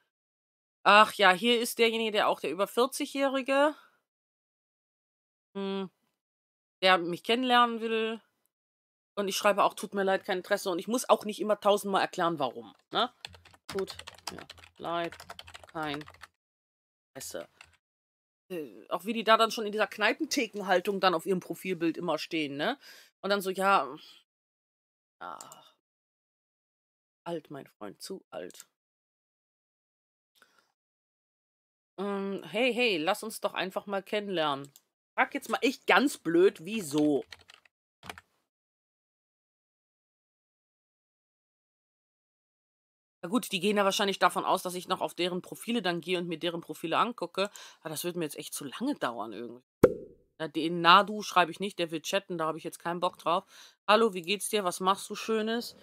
Ach ja, hier ist derjenige, der auch der über 40-Jährige, hm, der mich kennenlernen will. Und ich schreibe auch, tut mir leid, kein Interesse. Und ich muss auch nicht immer tausendmal erklären, warum. Ne? Tut mir leid, kein Interesse. Äh, auch wie die da dann schon in dieser Kneipenthekenhaltung dann auf ihrem Profilbild immer stehen, ne? Und dann so, ja, Ach. Alt, mein Freund, zu alt. Ähm, hey, hey, lass uns doch einfach mal kennenlernen. Frag jetzt mal echt ganz blöd, wieso? Na gut, die gehen ja wahrscheinlich davon aus, dass ich noch auf deren Profile dann gehe und mir deren Profile angucke. Aber ah, das wird mir jetzt echt zu lange dauern irgendwie. Äh, den Nadu schreibe ich nicht, der will chatten, da habe ich jetzt keinen Bock drauf. Hallo, wie geht's dir? Was machst du Schönes?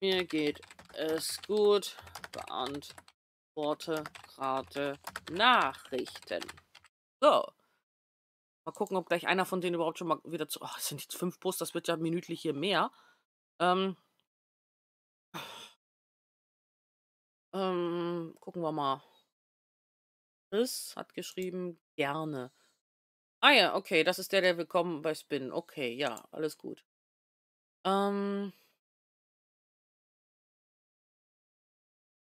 Mir geht es gut. Beantworte gerade Nachrichten. So. Mal gucken, ob gleich einer von denen überhaupt schon mal wieder zu. Oh, es sind jetzt fünf Posts, das wird ja minütlich hier mehr. Ähm. Ähm, gucken wir mal. Chris hat geschrieben, gerne. Ah ja, okay, das ist der, der Willkommen bei Spin. Okay, ja, alles gut. Ähm.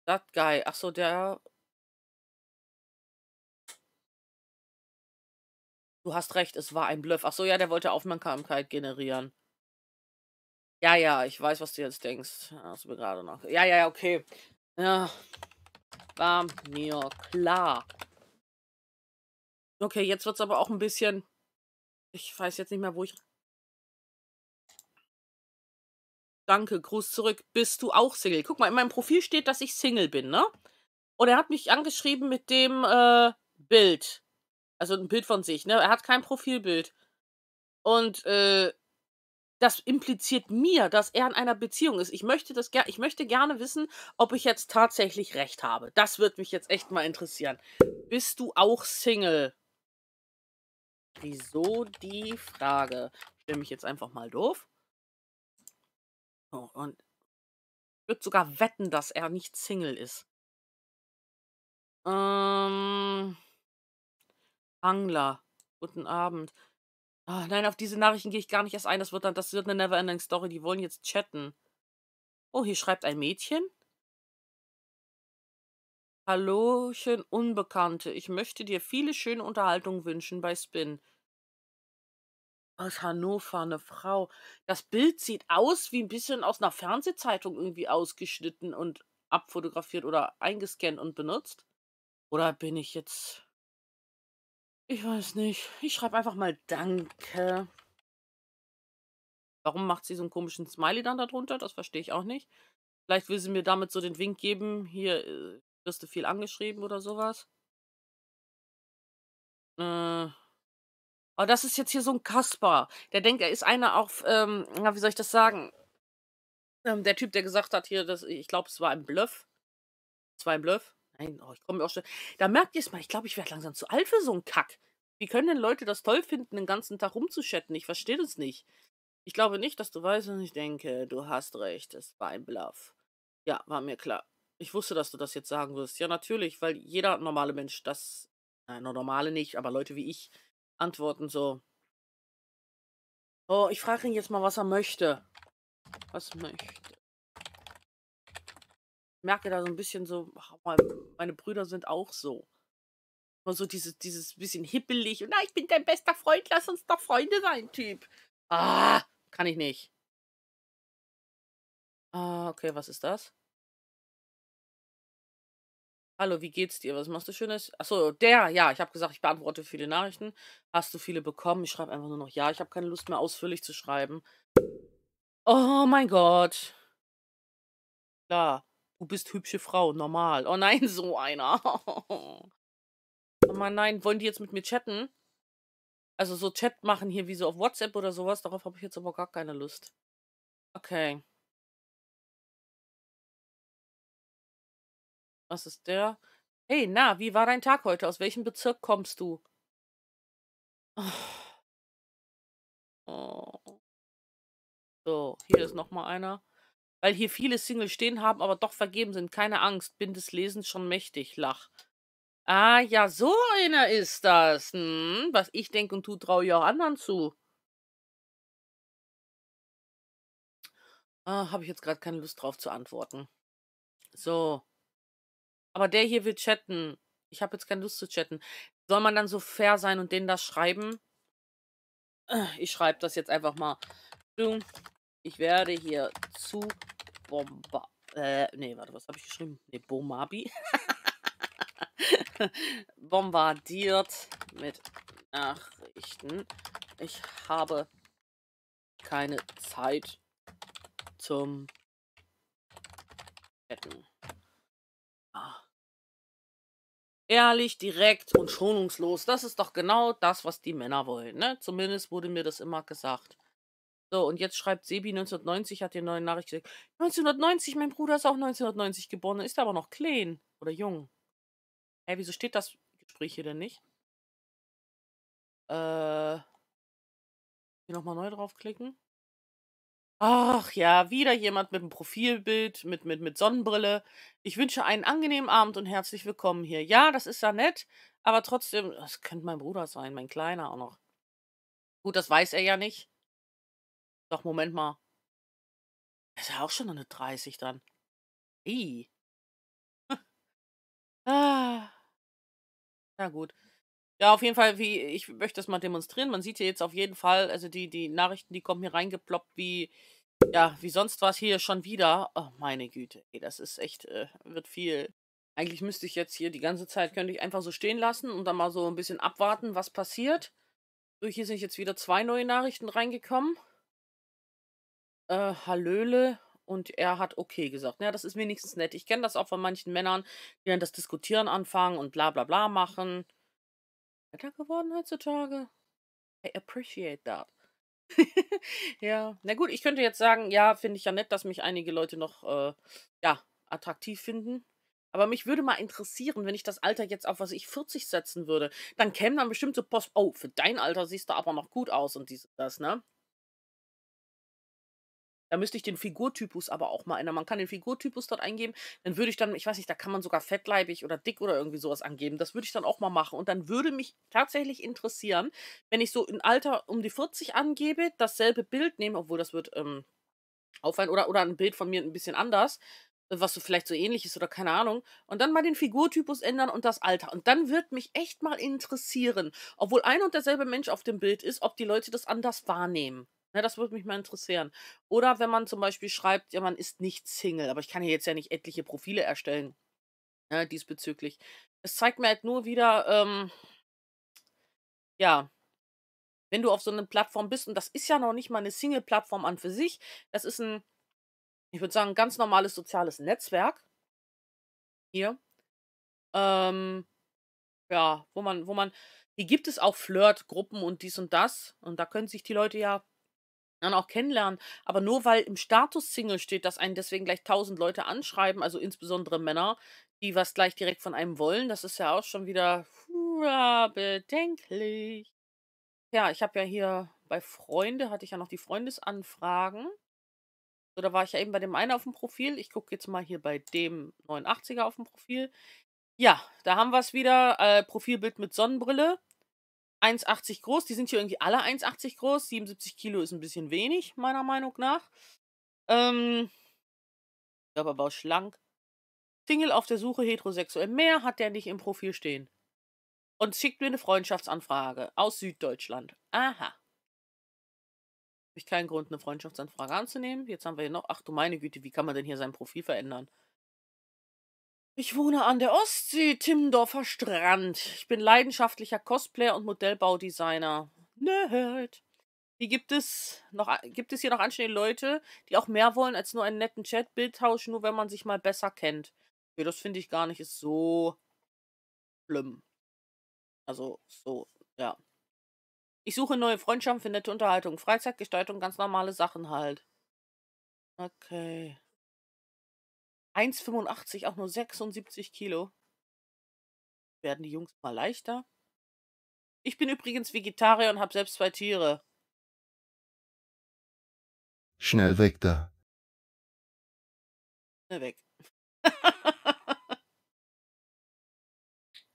That guy. Achso, der. Du hast recht, es war ein Bluff. Achso, ja, der wollte Aufmerksamkeit generieren. Ja, ja, ich weiß, was du jetzt denkst. Hast du mir gerade noch. Ja, ja, ja, okay. Ja. War mir klar. Okay, jetzt wird es aber auch ein bisschen. Ich weiß jetzt nicht mehr, wo ich. Danke, Gruß zurück. Bist du auch Single? Guck mal, in meinem Profil steht, dass ich Single bin, ne? Und er hat mich angeschrieben mit dem äh, Bild. Also ein Bild von sich, ne? Er hat kein Profilbild. Und äh, das impliziert mir, dass er in einer Beziehung ist. Ich möchte, das ger ich möchte gerne wissen, ob ich jetzt tatsächlich recht habe. Das würde mich jetzt echt mal interessieren. Bist du auch Single? Wieso die Frage? Stelle mich jetzt einfach mal doof. Oh, und ich würde sogar wetten, dass er nicht Single ist. Ähm, Angler. Guten Abend. Oh, nein, auf diese Nachrichten gehe ich gar nicht erst ein. Das wird dann, das wird eine Neverending Story. Die wollen jetzt chatten. Oh, hier schreibt ein Mädchen. Hallochen Unbekannte, ich möchte dir viele schöne Unterhaltungen wünschen bei Spin. Aus Hannover, eine Frau. Das Bild sieht aus wie ein bisschen aus einer Fernsehzeitung irgendwie ausgeschnitten und abfotografiert oder eingescannt und benutzt. Oder bin ich jetzt. Ich weiß nicht. Ich schreibe einfach mal Danke. Warum macht sie so einen komischen Smiley dann darunter? Das verstehe ich auch nicht. Vielleicht will sie mir damit so den Wink geben, hier äh, wirst du viel angeschrieben oder sowas? Äh. Aber oh, das ist jetzt hier so ein Kasper. Der denkt, er ist einer auf, ähm, na, wie soll ich das sagen? Ähm, der Typ, der gesagt hat, hier, dass, ich glaube, es war ein Bluff. Es war ein Bluff. Nein, oh, ich komme auch schon. Da merkt ihr es mal, ich glaube, ich werde langsam zu alt für so einen Kack. Wie können denn Leute das toll finden, den ganzen Tag rumzuchatten? Ich verstehe das nicht. Ich glaube nicht, dass du weißt, und ich denke. Du hast recht, es war ein Bluff. Ja, war mir klar. Ich wusste, dass du das jetzt sagen wirst. Ja, natürlich, weil jeder normale Mensch das, nein, normale nicht, aber Leute wie ich antworten so. Oh, ich frage ihn jetzt mal, was er möchte. Was möchte? Ich merke da so ein bisschen so, meine Brüder sind auch so. Immer so dieses, dieses bisschen hippelig und na, ich bin dein bester Freund, lass uns doch Freunde sein, Typ. Ah, kann ich nicht. Ah, okay, was ist das? Hallo, wie geht's dir? Was machst du Schönes? Achso, der, ja, ich habe gesagt, ich beantworte viele Nachrichten. Hast du viele bekommen? Ich schreibe einfach nur noch ja. Ich habe keine Lust mehr ausführlich zu schreiben. Oh mein Gott. Klar, du bist hübsche Frau, normal. Oh nein, so einer. Oh Mann, nein, wollen die jetzt mit mir chatten? Also so Chat machen hier wie so auf WhatsApp oder sowas, darauf habe ich jetzt aber gar keine Lust. Okay. Was ist der? Hey, na, wie war dein Tag heute? Aus welchem Bezirk kommst du? Oh. Oh. So, hier ist nochmal einer. Weil hier viele Single stehen haben, aber doch vergeben sind. Keine Angst, bin des Lesens schon mächtig. Lach. Ah, ja, so einer ist das. Hm, was ich denke und tue, traue ich auch anderen zu. Ah, habe ich jetzt gerade keine Lust drauf zu antworten. So aber der hier will chatten. Ich habe jetzt keine Lust zu chatten. Soll man dann so fair sein und denen das schreiben? Äh, ich schreibe das jetzt einfach mal. Ich werde hier zu Bomba. Äh, nee, warte, was habe ich geschrieben? Ne, Bomabi. Bombardiert mit Nachrichten. Ich habe keine Zeit zum Chatten. Ah. Ehrlich, direkt und schonungslos. Das ist doch genau das, was die Männer wollen. Ne? Zumindest wurde mir das immer gesagt. So, und jetzt schreibt Sebi 1990, hat die neue Nachricht gesagt. 1990, mein Bruder ist auch 1990 geboren, ist aber noch klein oder jung. Hä, wieso steht das Gespräch hier denn nicht? Äh. Hier nochmal neu draufklicken. Ach ja, wieder jemand mit einem Profilbild, mit, mit, mit Sonnenbrille. Ich wünsche einen angenehmen Abend und herzlich willkommen hier. Ja, das ist ja nett, aber trotzdem, das könnte mein Bruder sein, mein Kleiner auch noch. Gut, das weiß er ja nicht. Doch, Moment mal. Er ist ja auch schon eine 30 dann. I. ah. Na gut. Ja, auf jeden Fall, wie ich möchte das mal demonstrieren. Man sieht hier jetzt auf jeden Fall, also die, die Nachrichten, die kommen hier reingeploppt, wie, ja, wie sonst was hier schon wieder. Oh, meine Güte, ey, das ist echt, äh, wird viel. Eigentlich müsste ich jetzt hier die ganze Zeit, könnte ich einfach so stehen lassen und dann mal so ein bisschen abwarten, was passiert. So, hier sind jetzt wieder zwei neue Nachrichten reingekommen. Äh, Hallöle und er hat okay gesagt. Ja, das ist wenigstens nett. Ich kenne das auch von manchen Männern, die dann das Diskutieren anfangen und bla bla bla machen. Wetter geworden heutzutage. I appreciate that. ja, na gut, ich könnte jetzt sagen, ja, finde ich ja nett, dass mich einige Leute noch, äh, ja, attraktiv finden. Aber mich würde mal interessieren, wenn ich das Alter jetzt auf, was ich 40 setzen würde, dann kämen dann bestimmt so Post, oh, für dein Alter siehst du aber noch gut aus und dies und das, ne? Da müsste ich den Figurtypus aber auch mal ändern. Man kann den Figurtypus dort eingeben. Dann würde ich dann, ich weiß nicht, da kann man sogar fettleibig oder dick oder irgendwie sowas angeben. Das würde ich dann auch mal machen. Und dann würde mich tatsächlich interessieren, wenn ich so ein Alter um die 40 angebe, dasselbe Bild nehme, obwohl das wird ähm, aufwand oder, oder ein Bild von mir ein bisschen anders was so vielleicht so ähnlich ist oder keine Ahnung. Und dann mal den Figurtypus ändern und das Alter. Und dann würde mich echt mal interessieren, obwohl ein und derselbe Mensch auf dem Bild ist, ob die Leute das anders wahrnehmen. Ne, das würde mich mal interessieren. Oder wenn man zum Beispiel schreibt, ja, man ist nicht Single, aber ich kann hier jetzt ja nicht etliche Profile erstellen ne, diesbezüglich. Es zeigt mir halt nur wieder, ähm, ja, wenn du auf so einer Plattform bist, und das ist ja noch nicht mal eine Single-Plattform an für sich, das ist ein, ich würde sagen, ganz normales soziales Netzwerk. Hier. Ähm, ja, wo man, wo man, hier gibt es auch Flirt-Gruppen und dies und das. Und da können sich die Leute ja dann auch kennenlernen. Aber nur weil im Status Single steht, dass einen deswegen gleich tausend Leute anschreiben, also insbesondere Männer, die was gleich direkt von einem wollen, das ist ja auch schon wieder hurra, bedenklich. Ja, ich habe ja hier bei Freunde, hatte ich ja noch die Freundesanfragen. So, da war ich ja eben bei dem einen auf dem Profil. Ich gucke jetzt mal hier bei dem 89er auf dem Profil. Ja, da haben wir es wieder. Äh, Profilbild mit Sonnenbrille. 1,80 groß. Die sind hier irgendwie alle 1,80 groß. 77 Kilo ist ein bisschen wenig, meiner Meinung nach. Ähm, Körperbau schlank. Single auf der Suche heterosexuell. Mehr hat der nicht im Profil stehen. Und schickt mir eine Freundschaftsanfrage aus Süddeutschland. Aha. Habe ich keinen Grund, eine Freundschaftsanfrage anzunehmen. Jetzt haben wir hier noch. Ach du meine Güte, wie kann man denn hier sein Profil verändern? Ich wohne an der Ostsee, Timmendorfer Strand. Ich bin leidenschaftlicher Cosplayer und Modellbaudesigner. Nerd. Hier gibt es noch gibt es hier noch anständige Leute, die auch mehr wollen als nur einen netten chat tauschen, nur wenn man sich mal besser kennt. Ja, das finde ich gar nicht ist so schlimm. Also so, ja. Ich suche neue Freundschaften für nette Unterhaltung, Freizeitgestaltung, ganz normale Sachen halt. Okay. 1,85, auch nur 76 Kilo. Werden die Jungs mal leichter? Ich bin übrigens Vegetarier und habe selbst zwei Tiere. Schnell weg da. Schnell weg.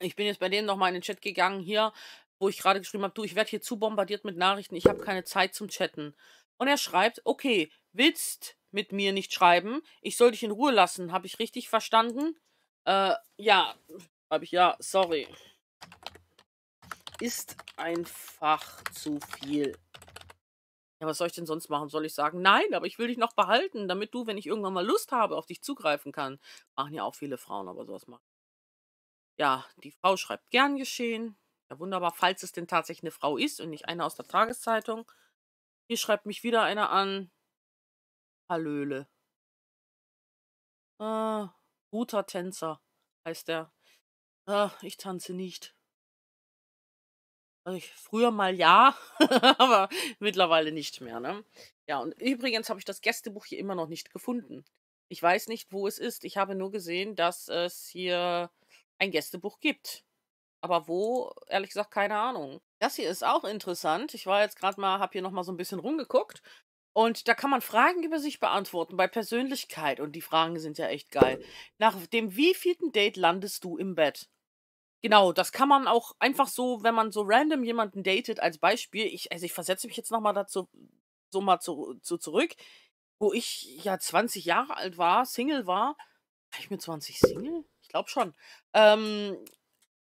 ich bin jetzt bei denen nochmal in den Chat gegangen, hier, wo ich gerade geschrieben habe, du, ich werde hier zu bombardiert mit Nachrichten, ich habe keine Zeit zum Chatten. Und er schreibt, okay, willst mit mir nicht schreiben. Ich soll dich in Ruhe lassen. Habe ich richtig verstanden? Äh, ja. Habe ich ja. Sorry. Ist einfach zu viel. Ja, was soll ich denn sonst machen? Soll ich sagen, nein, aber ich will dich noch behalten, damit du, wenn ich irgendwann mal Lust habe, auf dich zugreifen kann. Machen ja auch viele Frauen, aber sowas machen. Ja, die Frau schreibt gern geschehen. Ja, wunderbar, falls es denn tatsächlich eine Frau ist und nicht eine aus der Tageszeitung. Hier schreibt mich wieder einer an. Hallöle. Ah, guter Tänzer, heißt er. Ah, ich tanze nicht. Also ich, früher mal ja, aber mittlerweile nicht mehr. Ne? Ja, und übrigens habe ich das Gästebuch hier immer noch nicht gefunden. Ich weiß nicht, wo es ist. Ich habe nur gesehen, dass es hier ein Gästebuch gibt. Aber wo, ehrlich gesagt, keine Ahnung. Das hier ist auch interessant. Ich war jetzt gerade mal, habe hier nochmal so ein bisschen rumgeguckt und da kann man Fragen über sich beantworten bei Persönlichkeit. Und die Fragen sind ja echt geil. Nach dem wievielten Date landest du im Bett? Genau, das kann man auch einfach so, wenn man so random jemanden datet, als Beispiel. Ich, also ich versetze mich jetzt nochmal dazu, so mal zu, zu zurück, wo ich ja 20 Jahre alt war, Single war. War ich mit 20 Single? Ich glaube schon. Ähm,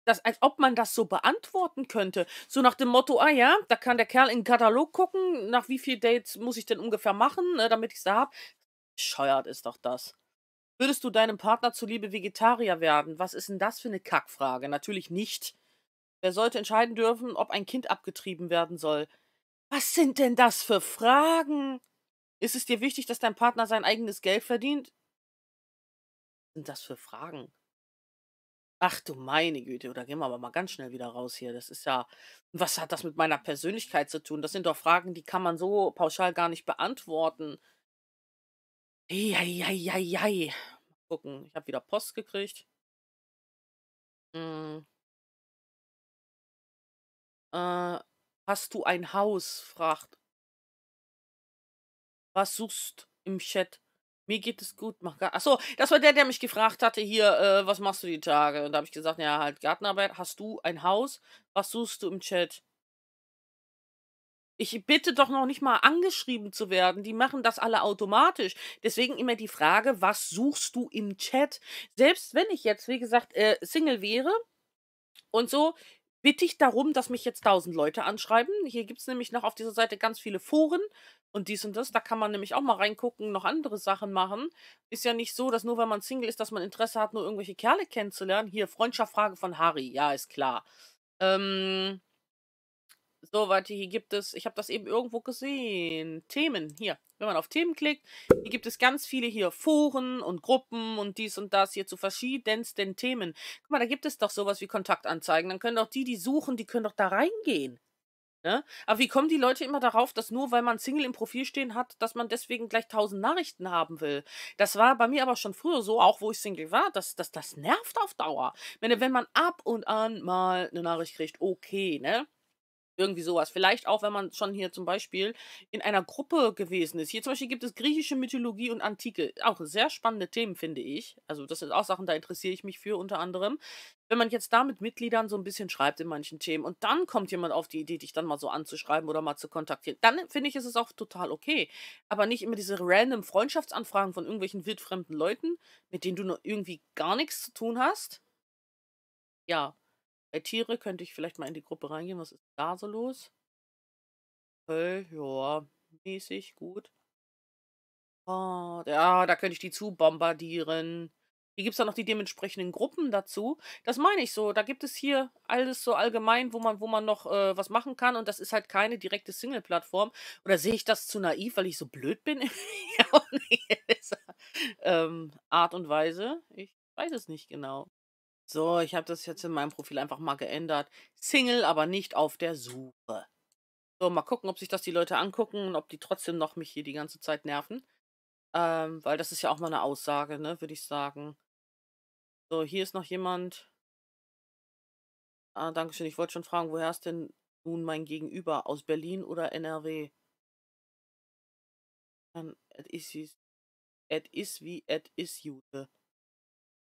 das, als ob man das so beantworten könnte. So nach dem Motto, ah ja, da kann der Kerl in den Katalog gucken, nach wie viel Dates muss ich denn ungefähr machen, ne, damit ich es da habe. Scheuert ist doch das. Würdest du deinem Partner zuliebe Vegetarier werden? Was ist denn das für eine Kackfrage? Natürlich nicht. Wer sollte entscheiden dürfen, ob ein Kind abgetrieben werden soll? Was sind denn das für Fragen? Ist es dir wichtig, dass dein Partner sein eigenes Geld verdient? Was sind das für Fragen? Ach du meine Güte, oder oh, gehen wir aber mal ganz schnell wieder raus hier. Das ist ja, was hat das mit meiner Persönlichkeit zu tun? Das sind doch Fragen, die kann man so pauschal gar nicht beantworten. Eieieiei. Mal gucken, ich habe wieder Post gekriegt. Hm. Äh, hast du ein Haus? fragt. Was suchst im Chat? Mir geht es gut, mach gar. Achso, das war der, der mich gefragt hatte, hier, äh, was machst du die Tage? Und da habe ich gesagt, ja, halt Gartenarbeit. Hast du ein Haus? Was suchst du im Chat? Ich bitte doch noch nicht mal angeschrieben zu werden. Die machen das alle automatisch. Deswegen immer die Frage, was suchst du im Chat? Selbst wenn ich jetzt, wie gesagt, äh, Single wäre und so, bitte ich darum, dass mich jetzt tausend Leute anschreiben. Hier gibt es nämlich noch auf dieser Seite ganz viele Foren und dies und das. Da kann man nämlich auch mal reingucken, noch andere Sachen machen. Ist ja nicht so, dass nur wenn man Single ist, dass man Interesse hat, nur irgendwelche Kerle kennenzulernen. Hier, Freundschaftsfrage von Harry. Ja, ist klar. Ähm, so, warte, hier gibt es, ich habe das eben irgendwo gesehen, Themen, hier. Wenn man auf Themen klickt, hier gibt es ganz viele hier Foren und Gruppen und dies und das hier zu verschiedensten Themen. Guck mal, da gibt es doch sowas wie Kontaktanzeigen. Dann können doch die, die suchen, die können doch da reingehen. Ne? Aber wie kommen die Leute immer darauf, dass nur weil man Single im Profil stehen hat, dass man deswegen gleich tausend Nachrichten haben will? Das war bei mir aber schon früher so, auch wo ich Single war, dass das, das nervt auf Dauer. Wenn, wenn man ab und an mal eine Nachricht kriegt, okay, ne? Irgendwie sowas. Vielleicht auch, wenn man schon hier zum Beispiel in einer Gruppe gewesen ist. Hier zum Beispiel gibt es griechische Mythologie und Antike. Auch sehr spannende Themen, finde ich. Also, das sind auch Sachen, da interessiere ich mich für unter anderem. Wenn man jetzt da mit Mitgliedern so ein bisschen schreibt in manchen Themen und dann kommt jemand auf die Idee, dich dann mal so anzuschreiben oder mal zu kontaktieren, dann finde ich, ist es auch total okay. Aber nicht immer diese random Freundschaftsanfragen von irgendwelchen wildfremden Leuten, mit denen du irgendwie gar nichts zu tun hast. Ja, bei Tiere könnte ich vielleicht mal in die Gruppe reingehen. Was ist da so los? Hey, äh, ja, mäßig, gut. Oh, ja, da könnte ich die zu bombardieren. Hier gibt es dann noch die dementsprechenden Gruppen dazu. Das meine ich so. Da gibt es hier alles so allgemein, wo man, wo man noch äh, was machen kann. Und das ist halt keine direkte Single-Plattform. Oder sehe ich das zu naiv, weil ich so blöd bin? ja, ähm, Art und Weise? Ich weiß es nicht genau. So, ich habe das jetzt in meinem Profil einfach mal geändert. Single, aber nicht auf der Suche. So, mal gucken, ob sich das die Leute angucken und ob die trotzdem noch mich hier die ganze Zeit nerven. Ähm, weil das ist ja auch mal eine Aussage, ne, würde ich sagen. So, hier ist noch jemand. Ah, Dankeschön. Ich wollte schon fragen, woher ist denn nun mein Gegenüber? Aus Berlin oder NRW? Dann, et is, wie es ist, Jude.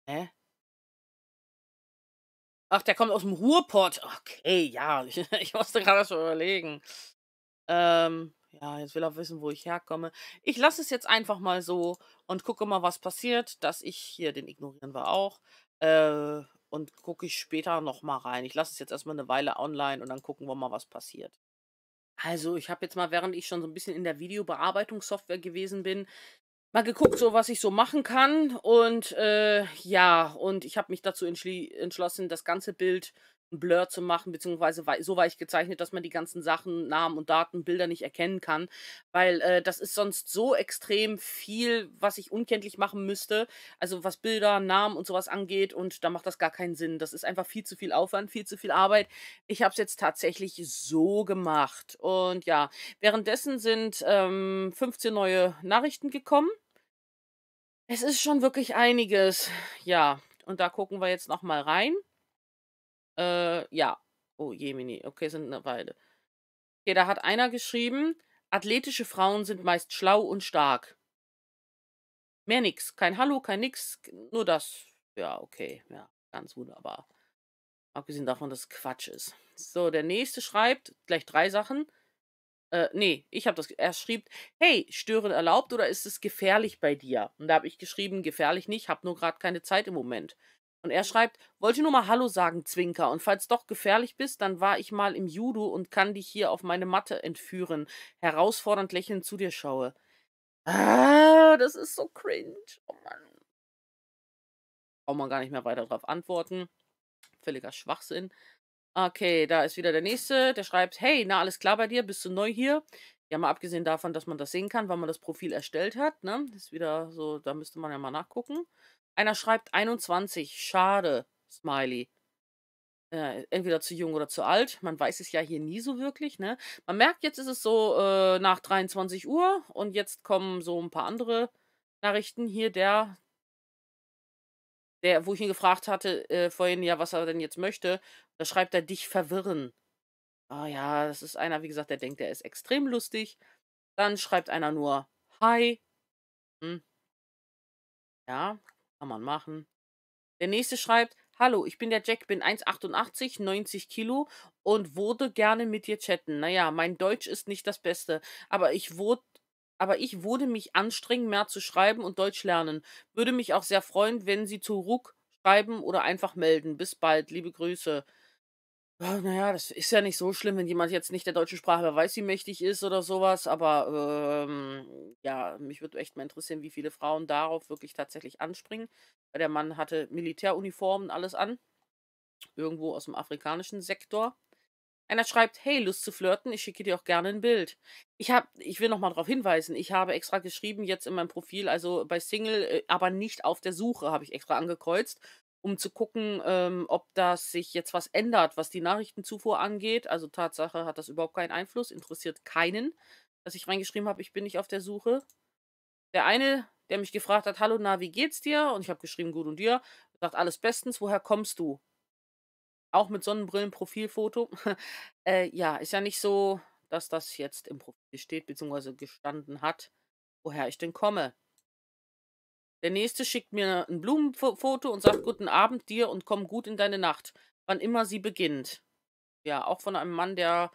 Hä? Ach, der kommt aus dem Ruhrpott. Okay, ja. ich musste gerade schon überlegen. Ähm, ja, jetzt will er wissen, wo ich herkomme. Ich lasse es jetzt einfach mal so und gucke mal, was passiert, dass ich hier, den ignorieren wir auch, äh, und gucke ich später nochmal rein. Ich lasse es jetzt erstmal eine Weile online und dann gucken wir mal, was passiert. Also, ich habe jetzt mal, während ich schon so ein bisschen in der Videobearbeitungssoftware gewesen bin, mal geguckt, so was ich so machen kann. Und äh, ja, und ich habe mich dazu entschlossen, das ganze Bild Blur zu machen, beziehungsweise so weich gezeichnet, dass man die ganzen Sachen, Namen und Daten, Bilder nicht erkennen kann, weil äh, das ist sonst so extrem viel, was ich unkenntlich machen müsste, also was Bilder, Namen und sowas angeht und da macht das gar keinen Sinn. Das ist einfach viel zu viel Aufwand, viel zu viel Arbeit. Ich habe es jetzt tatsächlich so gemacht und ja, währenddessen sind ähm, 15 neue Nachrichten gekommen. Es ist schon wirklich einiges, ja, und da gucken wir jetzt nochmal rein. Äh, ja. Oh, Jemini. Okay, sind eine Weile. Okay, da hat einer geschrieben, athletische Frauen sind meist schlau und stark. Mehr nix. Kein Hallo, kein nix. Nur das. Ja, okay. Ja, ganz wunderbar. Abgesehen davon, dass Quatsch ist. So, der nächste schreibt gleich drei Sachen. Äh, nee, ich habe das. Er schrieb, hey, stören erlaubt oder ist es gefährlich bei dir? Und da habe ich geschrieben, gefährlich nicht, habe nur gerade keine Zeit im Moment. Und er schreibt, wollte nur mal Hallo sagen, Zwinker. Und falls doch gefährlich bist, dann war ich mal im Judo und kann dich hier auf meine Matte entführen. Herausfordernd lächelnd zu dir schaue. Ah, das ist so cringe. Oh Mann. Braucht man gar nicht mehr weiter darauf antworten. Völliger Schwachsinn. Okay, da ist wieder der nächste. Der schreibt, hey, na, alles klar bei dir? Bist du neu hier? Ja, mal abgesehen davon, dass man das sehen kann, weil man das Profil erstellt hat, ne? Das ist wieder so, da müsste man ja mal nachgucken. Einer schreibt 21. Schade. Smiley. Äh, entweder zu jung oder zu alt. Man weiß es ja hier nie so wirklich. Ne? Man merkt, jetzt ist es so äh, nach 23 Uhr und jetzt kommen so ein paar andere Nachrichten. Hier der, der wo ich ihn gefragt hatte äh, vorhin, ja, was er denn jetzt möchte. Da schreibt er, dich verwirren. Ah oh, ja, das ist einer, wie gesagt, der denkt, der ist extrem lustig. Dann schreibt einer nur, hi. Hm. Ja, kann man machen. Der nächste schreibt, hallo, ich bin der Jack, bin 1,88, 90 Kilo und würde gerne mit dir chatten. Naja, mein Deutsch ist nicht das Beste, aber ich wurde aber ich würde mich anstrengen, mehr zu schreiben und Deutsch lernen. Würde mich auch sehr freuen, wenn Sie zu Ruck schreiben oder einfach melden. Bis bald, liebe Grüße. Ah, naja, das ist ja nicht so schlimm, wenn jemand jetzt nicht der deutschen Sprache weiß, wie mächtig ist oder sowas. Aber ähm, ja, mich würde echt mal interessieren, wie viele Frauen darauf wirklich tatsächlich anspringen. Weil der Mann hatte Militäruniformen alles an. Irgendwo aus dem afrikanischen Sektor. Einer schreibt, hey, Lust zu flirten, ich schicke dir auch gerne ein Bild. Ich hab, ich will nochmal darauf hinweisen, ich habe extra geschrieben jetzt in meinem Profil, also bei Single, äh, aber nicht auf der Suche, habe ich extra angekreuzt um zu gucken, ähm, ob das sich jetzt was ändert, was die Nachrichtenzufuhr angeht. Also Tatsache hat das überhaupt keinen Einfluss, interessiert keinen, dass ich reingeschrieben habe, ich bin nicht auf der Suche. Der eine, der mich gefragt hat, hallo Na, wie geht's dir? Und ich habe geschrieben, gut und dir. Sagt alles bestens, woher kommst du? Auch mit Sonnenbrillen-Profilfoto. äh, ja, ist ja nicht so, dass das jetzt im Profil steht, beziehungsweise gestanden hat, woher ich denn komme. Der nächste schickt mir ein Blumenfoto und sagt Guten Abend dir und komm gut in deine Nacht, wann immer sie beginnt. Ja, auch von einem Mann, der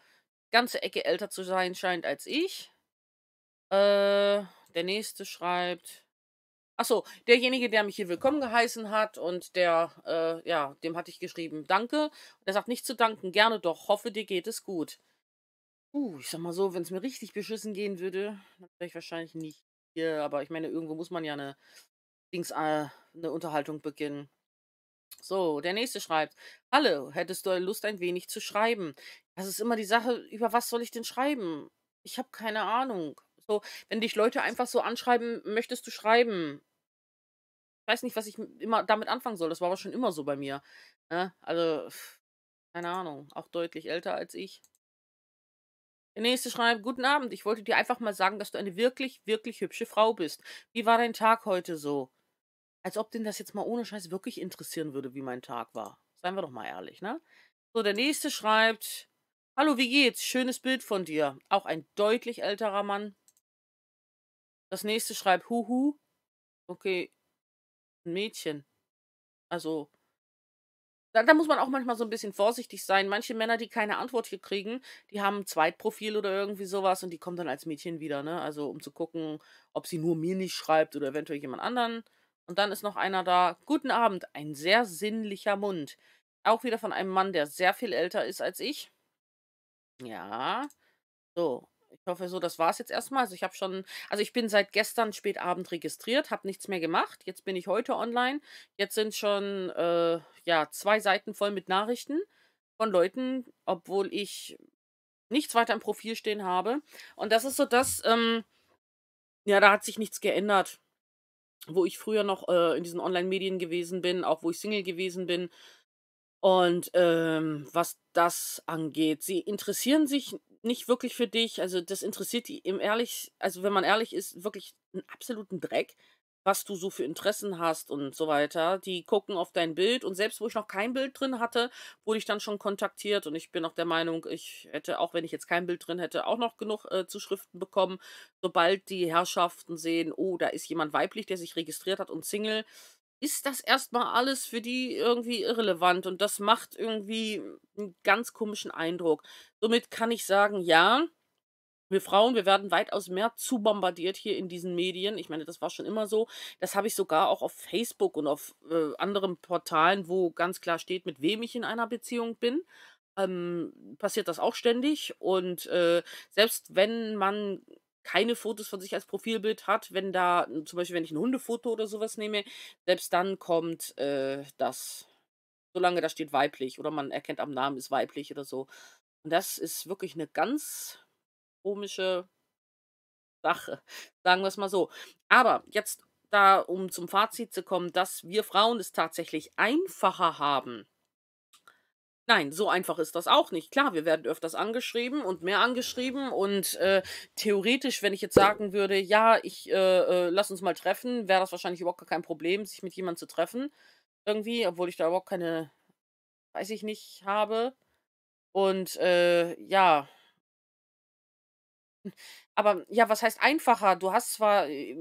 ganze Ecke älter zu sein scheint als ich. Äh, der nächste schreibt. Achso, derjenige, der mich hier willkommen geheißen hat und der, äh, ja, dem hatte ich geschrieben, danke. Und er sagt nicht zu danken, gerne doch, hoffe dir geht es gut. Uh, ich sag mal so, wenn es mir richtig beschissen gehen würde, dann wäre ich wahrscheinlich nicht hier, aber ich meine, irgendwo muss man ja eine Dings eine äh, Unterhaltung beginnen. So, der nächste schreibt: Hallo, hättest du Lust, ein wenig zu schreiben? Das ist immer die Sache, über was soll ich denn schreiben? Ich habe keine Ahnung. So, wenn dich Leute einfach so anschreiben, möchtest du schreiben? Ich weiß nicht, was ich immer damit anfangen soll. Das war aber schon immer so bei mir. Ne? Also, keine Ahnung. Auch deutlich älter als ich. Der nächste schreibt, guten Abend, ich wollte dir einfach mal sagen, dass du eine wirklich, wirklich hübsche Frau bist. Wie war dein Tag heute so? als ob den das jetzt mal ohne Scheiß wirklich interessieren würde, wie mein Tag war. Seien wir doch mal ehrlich, ne? So, der nächste schreibt: Hallo, wie geht's? Schönes Bild von dir. Auch ein deutlich älterer Mann. Das nächste schreibt: Huhu. Okay, ein Mädchen. Also, da, da, muss man auch manchmal so ein bisschen vorsichtig sein. Manche Männer, die keine Antwort hier kriegen, die haben ein Zweitprofil oder irgendwie sowas und die kommen dann als Mädchen wieder, ne? Also um zu gucken, ob sie nur mir nicht schreibt oder eventuell jemand anderen. Und dann ist noch einer da. Guten Abend, ein sehr sinnlicher Mund. Auch wieder von einem Mann, der sehr viel älter ist als ich. Ja. So, ich hoffe so, das war es jetzt erstmal. Also ich habe schon, also ich bin seit gestern spätabend registriert, habe nichts mehr gemacht. Jetzt bin ich heute online. Jetzt sind schon äh, ja zwei Seiten voll mit Nachrichten von Leuten, obwohl ich nichts weiter im Profil stehen habe. Und das ist so das, ähm, ja, da hat sich nichts geändert wo ich früher noch äh, in diesen Online-Medien gewesen bin, auch wo ich Single gewesen bin. Und ähm, was das angeht, sie interessieren sich nicht wirklich für dich. Also das interessiert die im ehrlich, also wenn man ehrlich ist, wirklich einen absoluten Dreck was du so für Interessen hast und so weiter. Die gucken auf dein Bild und selbst wo ich noch kein Bild drin hatte, wurde ich dann schon kontaktiert und ich bin auch der Meinung, ich hätte, auch wenn ich jetzt kein Bild drin hätte, auch noch genug äh, Zuschriften bekommen. Sobald die Herrschaften sehen, oh, da ist jemand weiblich, der sich registriert hat und Single, ist das erstmal alles für die irgendwie irrelevant und das macht irgendwie einen ganz komischen Eindruck. Somit kann ich sagen, ja, wir Frauen, wir werden weitaus mehr zu bombardiert hier in diesen Medien. Ich meine, das war schon immer so. Das habe ich sogar auch auf Facebook und auf äh, anderen Portalen, wo ganz klar steht, mit wem ich in einer Beziehung bin. Ähm, passiert das auch ständig. Und äh, selbst wenn man keine Fotos von sich als Profilbild hat, wenn da, zum Beispiel wenn ich ein Hundefoto oder sowas nehme, selbst dann kommt äh, das, solange da steht weiblich oder man erkennt am Namen ist weiblich oder so. Und das ist wirklich eine ganz komische Sache, sagen wir es mal so. Aber jetzt da, um zum Fazit zu kommen, dass wir Frauen es tatsächlich einfacher haben. Nein, so einfach ist das auch nicht. Klar, wir werden öfters angeschrieben und mehr angeschrieben und äh, theoretisch, wenn ich jetzt sagen würde, ja, ich äh, äh, lass uns mal treffen, wäre das wahrscheinlich überhaupt gar kein Problem, sich mit jemandem zu treffen. Irgendwie, obwohl ich da überhaupt keine, weiß ich nicht, habe. Und äh, ja, aber ja, was heißt einfacher? Du hast zwar, äh,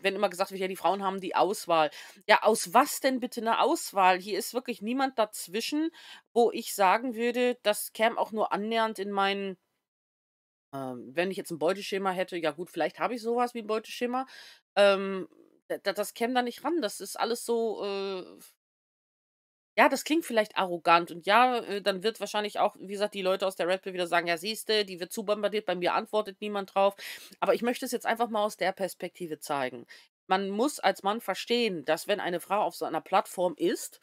wenn immer gesagt wird, ja, die Frauen haben die Auswahl. Ja, aus was denn bitte eine Auswahl? Hier ist wirklich niemand dazwischen, wo ich sagen würde, das käme auch nur annähernd in meinen, ähm, wenn ich jetzt ein Beuteschema hätte, ja gut, vielleicht habe ich sowas wie ein Beuteschema. Ähm, das, das käme da nicht ran. Das ist alles so äh, ja, das klingt vielleicht arrogant und ja, äh, dann wird wahrscheinlich auch, wie gesagt, die Leute aus der Red Bull wieder sagen, ja, siehste, die wird zu bombardiert, bei mir antwortet niemand drauf. Aber ich möchte es jetzt einfach mal aus der Perspektive zeigen. Man muss als Mann verstehen, dass wenn eine Frau auf so einer Plattform ist,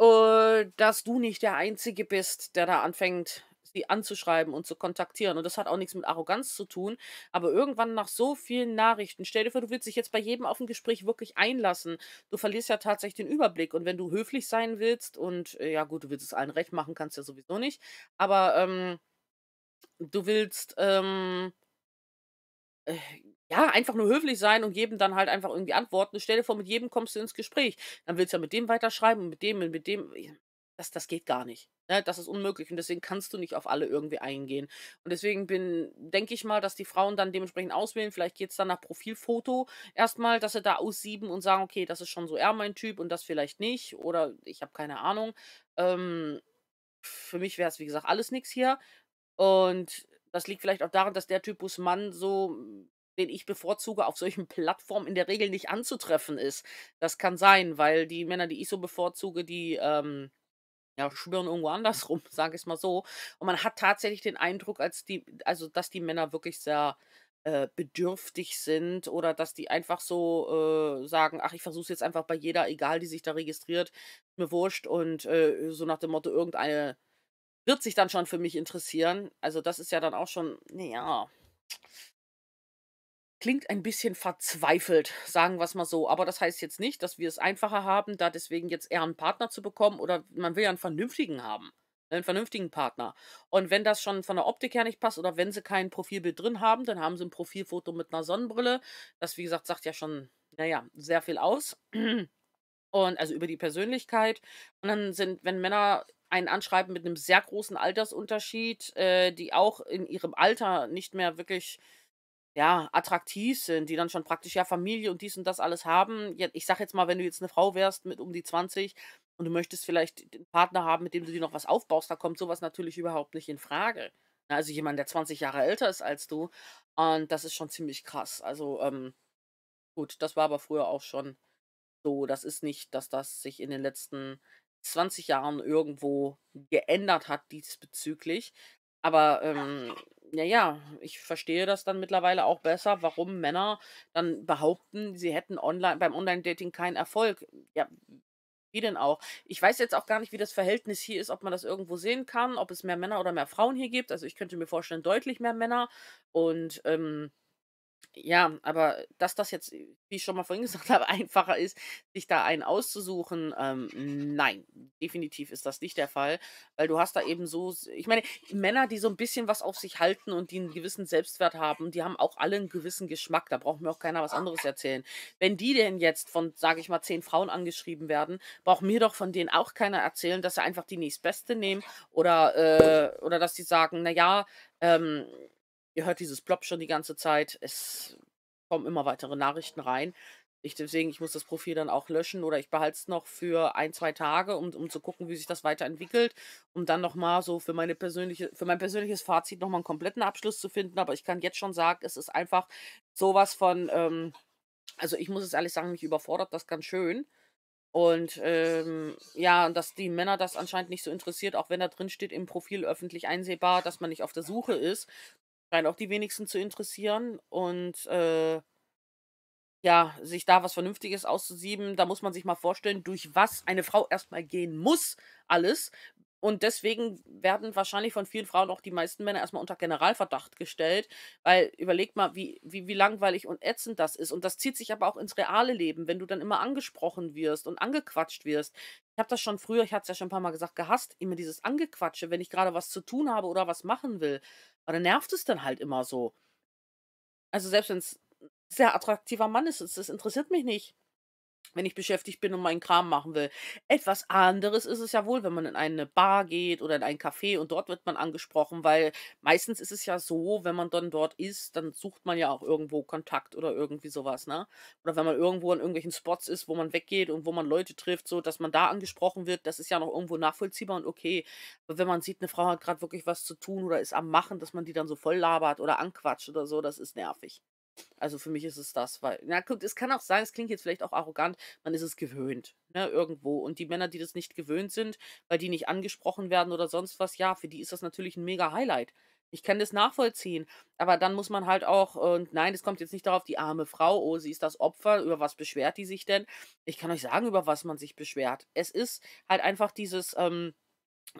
äh, dass du nicht der Einzige bist, der da anfängt, sie anzuschreiben und zu kontaktieren. Und das hat auch nichts mit Arroganz zu tun. Aber irgendwann nach so vielen Nachrichten, stell dir vor, du willst dich jetzt bei jedem auf ein Gespräch wirklich einlassen. Du verlierst ja tatsächlich den Überblick. Und wenn du höflich sein willst und äh, ja gut, du willst es allen recht machen, kannst ja sowieso nicht. Aber ähm, du willst ähm, äh, ja, einfach nur höflich sein und jedem dann halt einfach irgendwie antworten. Stell dir vor, mit jedem kommst du ins Gespräch. Dann willst du ja mit dem weiterschreiben und mit dem und mit dem das, das geht gar nicht. Ne? Das ist unmöglich und deswegen kannst du nicht auf alle irgendwie eingehen. Und deswegen bin, denke ich mal, dass die Frauen dann dementsprechend auswählen. Vielleicht geht es dann nach Profilfoto erstmal, dass sie da aussieben und sagen, okay, das ist schon so eher mein Typ und das vielleicht nicht. Oder ich habe keine Ahnung. Ähm, für mich wäre es, wie gesagt, alles nichts hier. Und das liegt vielleicht auch daran, dass der Typus Mann so hm, den ich bevorzuge, auf solchen Plattformen in der Regel nicht anzutreffen ist. Das kann sein, weil die Männer, die ich so bevorzuge, die ähm, ja, schwirren irgendwo anders rum, sage ich es mal so. Und man hat tatsächlich den Eindruck, als die, also dass die Männer wirklich sehr äh, bedürftig sind oder dass die einfach so äh, sagen, ach, ich versuche es jetzt einfach bei jeder, egal, die sich da registriert, mir wurscht und äh, so nach dem Motto, irgendeine wird sich dann schon für mich interessieren. Also das ist ja dann auch schon, naja, klingt ein bisschen verzweifelt, sagen wir es mal so. Aber das heißt jetzt nicht, dass wir es einfacher haben, da deswegen jetzt eher einen Partner zu bekommen oder man will ja einen vernünftigen haben. Ne, einen vernünftigen Partner. Und wenn das schon von der Optik her nicht passt oder wenn sie kein Profilbild drin haben, dann haben sie ein Profilfoto mit einer Sonnenbrille. Das, wie gesagt, sagt ja schon, naja, sehr viel aus. Und also über die Persönlichkeit. Und dann sind, wenn Männer einen anschreiben mit einem sehr großen Altersunterschied, äh, die auch in ihrem Alter nicht mehr wirklich ja, attraktiv sind, die dann schon praktisch ja Familie und dies und das alles haben. Ich sag jetzt mal, wenn du jetzt eine Frau wärst mit um die 20 und du möchtest vielleicht einen Partner haben, mit dem du dir noch was aufbaust, da kommt sowas natürlich überhaupt nicht in Frage. Also jemand, der 20 Jahre älter ist als du. Und das ist schon ziemlich krass. Also, ähm, gut, das war aber früher auch schon so. Das ist nicht, dass das sich in den letzten 20 Jahren irgendwo geändert hat diesbezüglich. Aber ähm, naja, ich verstehe das dann mittlerweile auch besser, warum Männer dann behaupten, sie hätten online, beim Online-Dating keinen Erfolg. Ja, wie denn auch? Ich weiß jetzt auch gar nicht, wie das Verhältnis hier ist, ob man das irgendwo sehen kann, ob es mehr Männer oder mehr Frauen hier gibt. Also ich könnte mir vorstellen, deutlich mehr Männer. Und ähm, ja, aber dass das jetzt, äh, wie ich schon mal vorhin gesagt habe, einfacher ist, sich da einen auszusuchen, ähm, nein, definitiv ist das nicht der Fall, weil du hast da eben so, ich meine, Männer, die so ein bisschen was auf sich halten und die einen gewissen Selbstwert haben, die haben auch alle einen gewissen Geschmack, da braucht mir auch keiner was anderes erzählen. Wenn die denn jetzt von, sage ich mal, zehn Frauen angeschrieben werden, braucht mir doch von denen auch keiner erzählen, dass sie einfach die nächstbeste nehmen oder, äh, oder dass sie sagen, naja, ähm, Ihr hört dieses Plop schon die ganze Zeit. Es kommen immer weitere Nachrichten rein. Ich, deswegen, ich muss das Profil dann auch löschen oder ich behalte es noch für ein, zwei Tage, um, um zu gucken, wie sich das weiterentwickelt, um dann nochmal so für meine persönliche, für mein persönliches Fazit nochmal einen kompletten Abschluss zu finden. Aber ich kann jetzt schon sagen, es ist einfach sowas von, ähm, also ich muss es ehrlich sagen, mich überfordert das ganz schön. Und ähm, ja, dass die Männer das anscheinend nicht so interessiert, auch wenn da drin steht, im Profil öffentlich einsehbar, dass man nicht auf der Suche ist scheint auch die wenigsten zu interessieren. Und äh, ja, sich da was Vernünftiges auszusieben, da muss man sich mal vorstellen, durch was eine Frau erstmal gehen muss, alles, und deswegen werden wahrscheinlich von vielen Frauen auch die meisten Männer erstmal unter Generalverdacht gestellt, weil überlegt mal, wie, wie, wie langweilig und ätzend das ist. Und das zieht sich aber auch ins reale Leben, wenn du dann immer angesprochen wirst und angequatscht wirst. Ich habe das schon früher, ich hatte es ja schon ein paar Mal gesagt, gehasst, immer dieses Angequatsche, wenn ich gerade was zu tun habe oder was machen will. Aber dann nervt es dann halt immer so. Also selbst wenn es sehr attraktiver Mann ist, das interessiert mich nicht wenn ich beschäftigt bin und meinen Kram machen will. Etwas anderes ist es ja wohl, wenn man in eine Bar geht oder in ein Café und dort wird man angesprochen, weil meistens ist es ja so, wenn man dann dort ist, dann sucht man ja auch irgendwo Kontakt oder irgendwie sowas, ne? Oder wenn man irgendwo an irgendwelchen Spots ist, wo man weggeht und wo man Leute trifft, so dass man da angesprochen wird, das ist ja noch irgendwo nachvollziehbar und okay. Aber wenn man sieht, eine Frau hat gerade wirklich was zu tun oder ist am Machen, dass man die dann so voll labert oder anquatscht oder so, das ist nervig. Also für mich ist es das, weil, na gut, es kann auch sein, es klingt jetzt vielleicht auch arrogant, man ist es gewöhnt, ne, irgendwo. Und die Männer, die das nicht gewöhnt sind, weil die nicht angesprochen werden oder sonst was, ja, für die ist das natürlich ein mega Highlight. Ich kann das nachvollziehen, aber dann muss man halt auch, und nein, es kommt jetzt nicht darauf, die arme Frau, oh, sie ist das Opfer, über was beschwert die sich denn? Ich kann euch sagen, über was man sich beschwert. Es ist halt einfach dieses, ähm,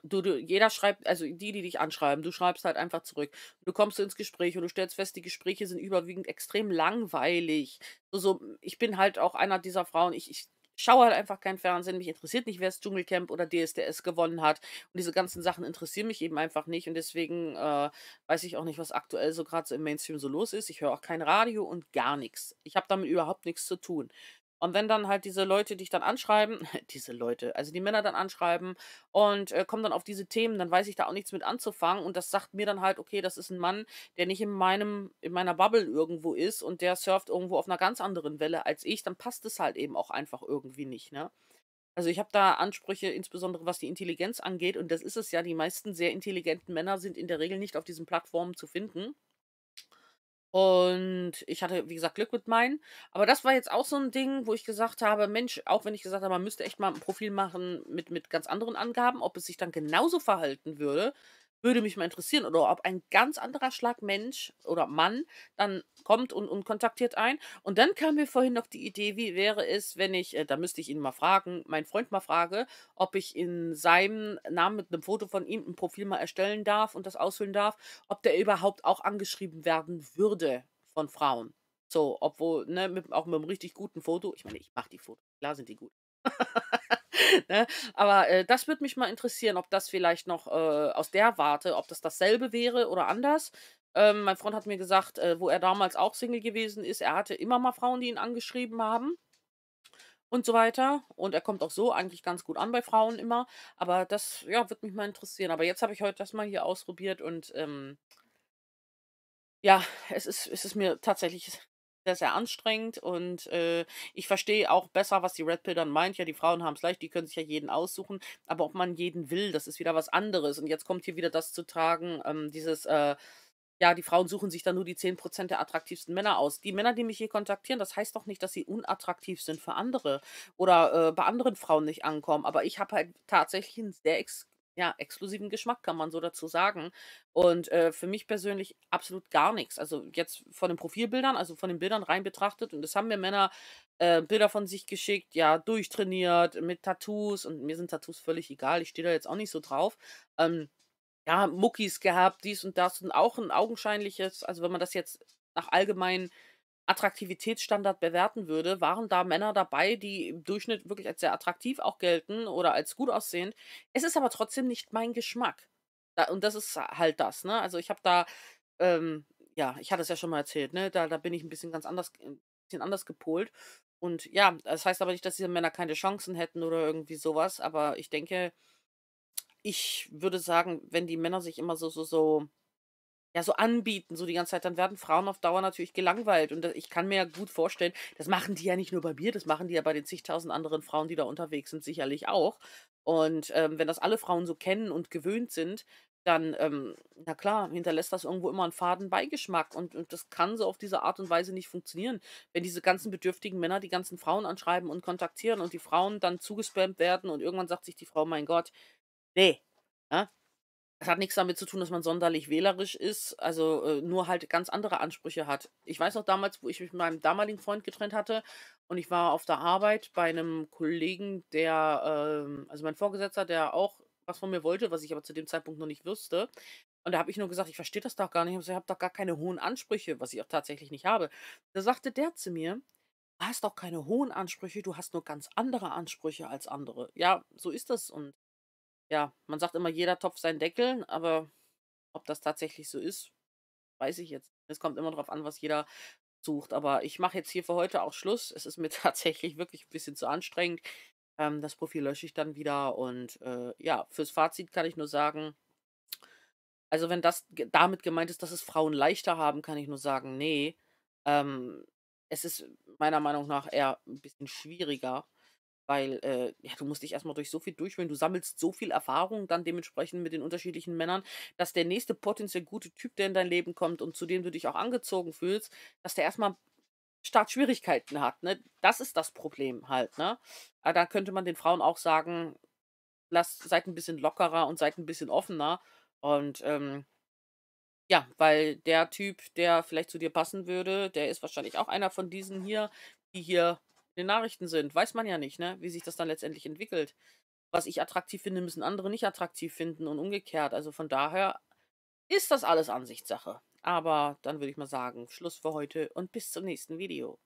Du, du, jeder schreibt, also die, die dich anschreiben, du schreibst halt einfach zurück. Du kommst ins Gespräch und du stellst fest, die Gespräche sind überwiegend extrem langweilig. So, so ich bin halt auch einer dieser Frauen, ich, ich schaue halt einfach kein Fernsehen, mich interessiert nicht, wer das Dschungelcamp oder DSDS gewonnen hat. Und diese ganzen Sachen interessieren mich eben einfach nicht. Und deswegen äh, weiß ich auch nicht, was aktuell so gerade so im Mainstream so los ist. Ich höre auch kein Radio und gar nichts. Ich habe damit überhaupt nichts zu tun. Und wenn dann halt diese Leute dich dann anschreiben, diese Leute, also die Männer dann anschreiben und äh, kommen dann auf diese Themen, dann weiß ich da auch nichts mit anzufangen. Und das sagt mir dann halt, okay, das ist ein Mann, der nicht in meinem, in meiner Bubble irgendwo ist und der surft irgendwo auf einer ganz anderen Welle als ich, dann passt es halt eben auch einfach irgendwie nicht, ne? Also ich habe da Ansprüche, insbesondere was die Intelligenz angeht, und das ist es ja, die meisten sehr intelligenten Männer sind in der Regel nicht auf diesen Plattformen zu finden. Und ich hatte, wie gesagt, Glück mit meinen. Aber das war jetzt auch so ein Ding, wo ich gesagt habe, Mensch, auch wenn ich gesagt habe, man müsste echt mal ein Profil machen mit, mit ganz anderen Angaben, ob es sich dann genauso verhalten würde, würde mich mal interessieren. Oder ob ein ganz anderer Schlag Mensch oder Mann dann kommt und, und kontaktiert ein. Und dann kam mir vorhin noch die Idee, wie wäre es, wenn ich, äh, da müsste ich ihn mal fragen, meinen Freund mal frage, ob ich in seinem Namen mit einem Foto von ihm ein Profil mal erstellen darf und das ausfüllen darf, ob der überhaupt auch angeschrieben werden würde von Frauen. So, obwohl, ne, mit, auch mit einem richtig guten Foto. Ich meine, ich mache die Fotos, klar sind die gut. ne? Aber äh, das würde mich mal interessieren, ob das vielleicht noch äh, aus der Warte, ob das dasselbe wäre oder anders. Ähm, mein Freund hat mir gesagt, äh, wo er damals auch Single gewesen ist, er hatte immer mal Frauen, die ihn angeschrieben haben und so weiter. Und er kommt auch so eigentlich ganz gut an bei Frauen immer. Aber das, ja, würde mich mal interessieren. Aber jetzt habe ich heute das mal hier ausprobiert und ähm, ja, es ist, es ist mir tatsächlich sehr, sehr anstrengend und äh, ich verstehe auch besser, was die Red Pill dann meint. Ja, die Frauen haben es leicht, die können sich ja jeden aussuchen, aber ob man jeden will, das ist wieder was anderes. Und jetzt kommt hier wieder das zu tragen, ähm, dieses, äh, ja, die Frauen suchen sich dann nur die 10% der attraktivsten Männer aus. Die Männer, die mich hier kontaktieren, das heißt doch nicht, dass sie unattraktiv sind für andere oder äh, bei anderen Frauen nicht ankommen, aber ich habe halt tatsächlich ein sehr ex ja, exklusiven Geschmack, kann man so dazu sagen. Und äh, für mich persönlich absolut gar nichts. Also jetzt von den Profilbildern, also von den Bildern rein betrachtet, und das haben mir Männer äh, Bilder von sich geschickt, ja, durchtrainiert, mit Tattoos, und mir sind Tattoos völlig egal, ich stehe da jetzt auch nicht so drauf. Ähm, ja, Muckis gehabt, dies und das, und auch ein augenscheinliches, also wenn man das jetzt nach allgemeinen Attraktivitätsstandard bewerten würde, waren da Männer dabei, die im Durchschnitt wirklich als sehr attraktiv auch gelten oder als gut aussehend. Es ist aber trotzdem nicht mein Geschmack. Da, und das ist halt das, ne? Also ich habe da, ähm, ja, ich hatte es ja schon mal erzählt, ne? Da, da bin ich ein bisschen ganz anders, äh, ein bisschen anders gepolt. Und ja, das heißt aber nicht, dass diese Männer keine Chancen hätten oder irgendwie sowas, aber ich denke, ich würde sagen, wenn die Männer sich immer so, so, so ja so anbieten, so die ganze Zeit, dann werden Frauen auf Dauer natürlich gelangweilt. Und ich kann mir ja gut vorstellen, das machen die ja nicht nur bei mir, das machen die ja bei den zigtausend anderen Frauen, die da unterwegs sind, sicherlich auch. Und ähm, wenn das alle Frauen so kennen und gewöhnt sind, dann, ähm, na klar, hinterlässt das irgendwo immer einen faden Beigeschmack. Und, und das kann so auf diese Art und Weise nicht funktionieren. Wenn diese ganzen bedürftigen Männer die ganzen Frauen anschreiben und kontaktieren und die Frauen dann zugespammt werden und irgendwann sagt sich die Frau, mein Gott, nee, ja, es hat nichts damit zu tun, dass man sonderlich wählerisch ist, also äh, nur halt ganz andere Ansprüche hat. Ich weiß noch damals, wo ich mich mit meinem damaligen Freund getrennt hatte und ich war auf der Arbeit bei einem Kollegen, der, ähm, also mein Vorgesetzter, der auch was von mir wollte, was ich aber zu dem Zeitpunkt noch nicht wusste. Und da habe ich nur gesagt, ich verstehe das doch gar nicht, ich habe doch gar keine hohen Ansprüche, was ich auch tatsächlich nicht habe. Da sagte der zu mir, du hast doch keine hohen Ansprüche, du hast nur ganz andere Ansprüche als andere. Ja, so ist das und ja, man sagt immer, jeder Topf seinen Deckel, aber ob das tatsächlich so ist, weiß ich jetzt. Es kommt immer darauf an, was jeder sucht. Aber ich mache jetzt hier für heute auch Schluss. Es ist mir tatsächlich wirklich ein bisschen zu anstrengend. Ähm, das Profil lösche ich dann wieder. Und äh, ja, fürs Fazit kann ich nur sagen, also wenn das damit gemeint ist, dass es Frauen leichter haben, kann ich nur sagen, nee. Ähm, es ist meiner Meinung nach eher ein bisschen schwieriger. Weil äh, ja, du musst dich erstmal durch so viel durchwühlen, du sammelst so viel Erfahrung dann dementsprechend mit den unterschiedlichen Männern, dass der nächste potenziell gute Typ, der in dein Leben kommt und zu dem du dich auch angezogen fühlst, dass der erstmal Startschwierigkeiten hat. Ne? Das ist das Problem halt. Ne? Aber ah, da könnte man den Frauen auch sagen, lasst, seid ein bisschen lockerer und seid ein bisschen offener. Und ähm, ja, weil der Typ, der vielleicht zu dir passen würde, der ist wahrscheinlich auch einer von diesen hier, die hier in den Nachrichten sind, weiß man ja nicht, ne? wie sich das dann letztendlich entwickelt. Was ich attraktiv finde, müssen andere nicht attraktiv finden und umgekehrt. Also von daher ist das alles Ansichtssache. Aber dann würde ich mal sagen, Schluss für heute und bis zum nächsten Video.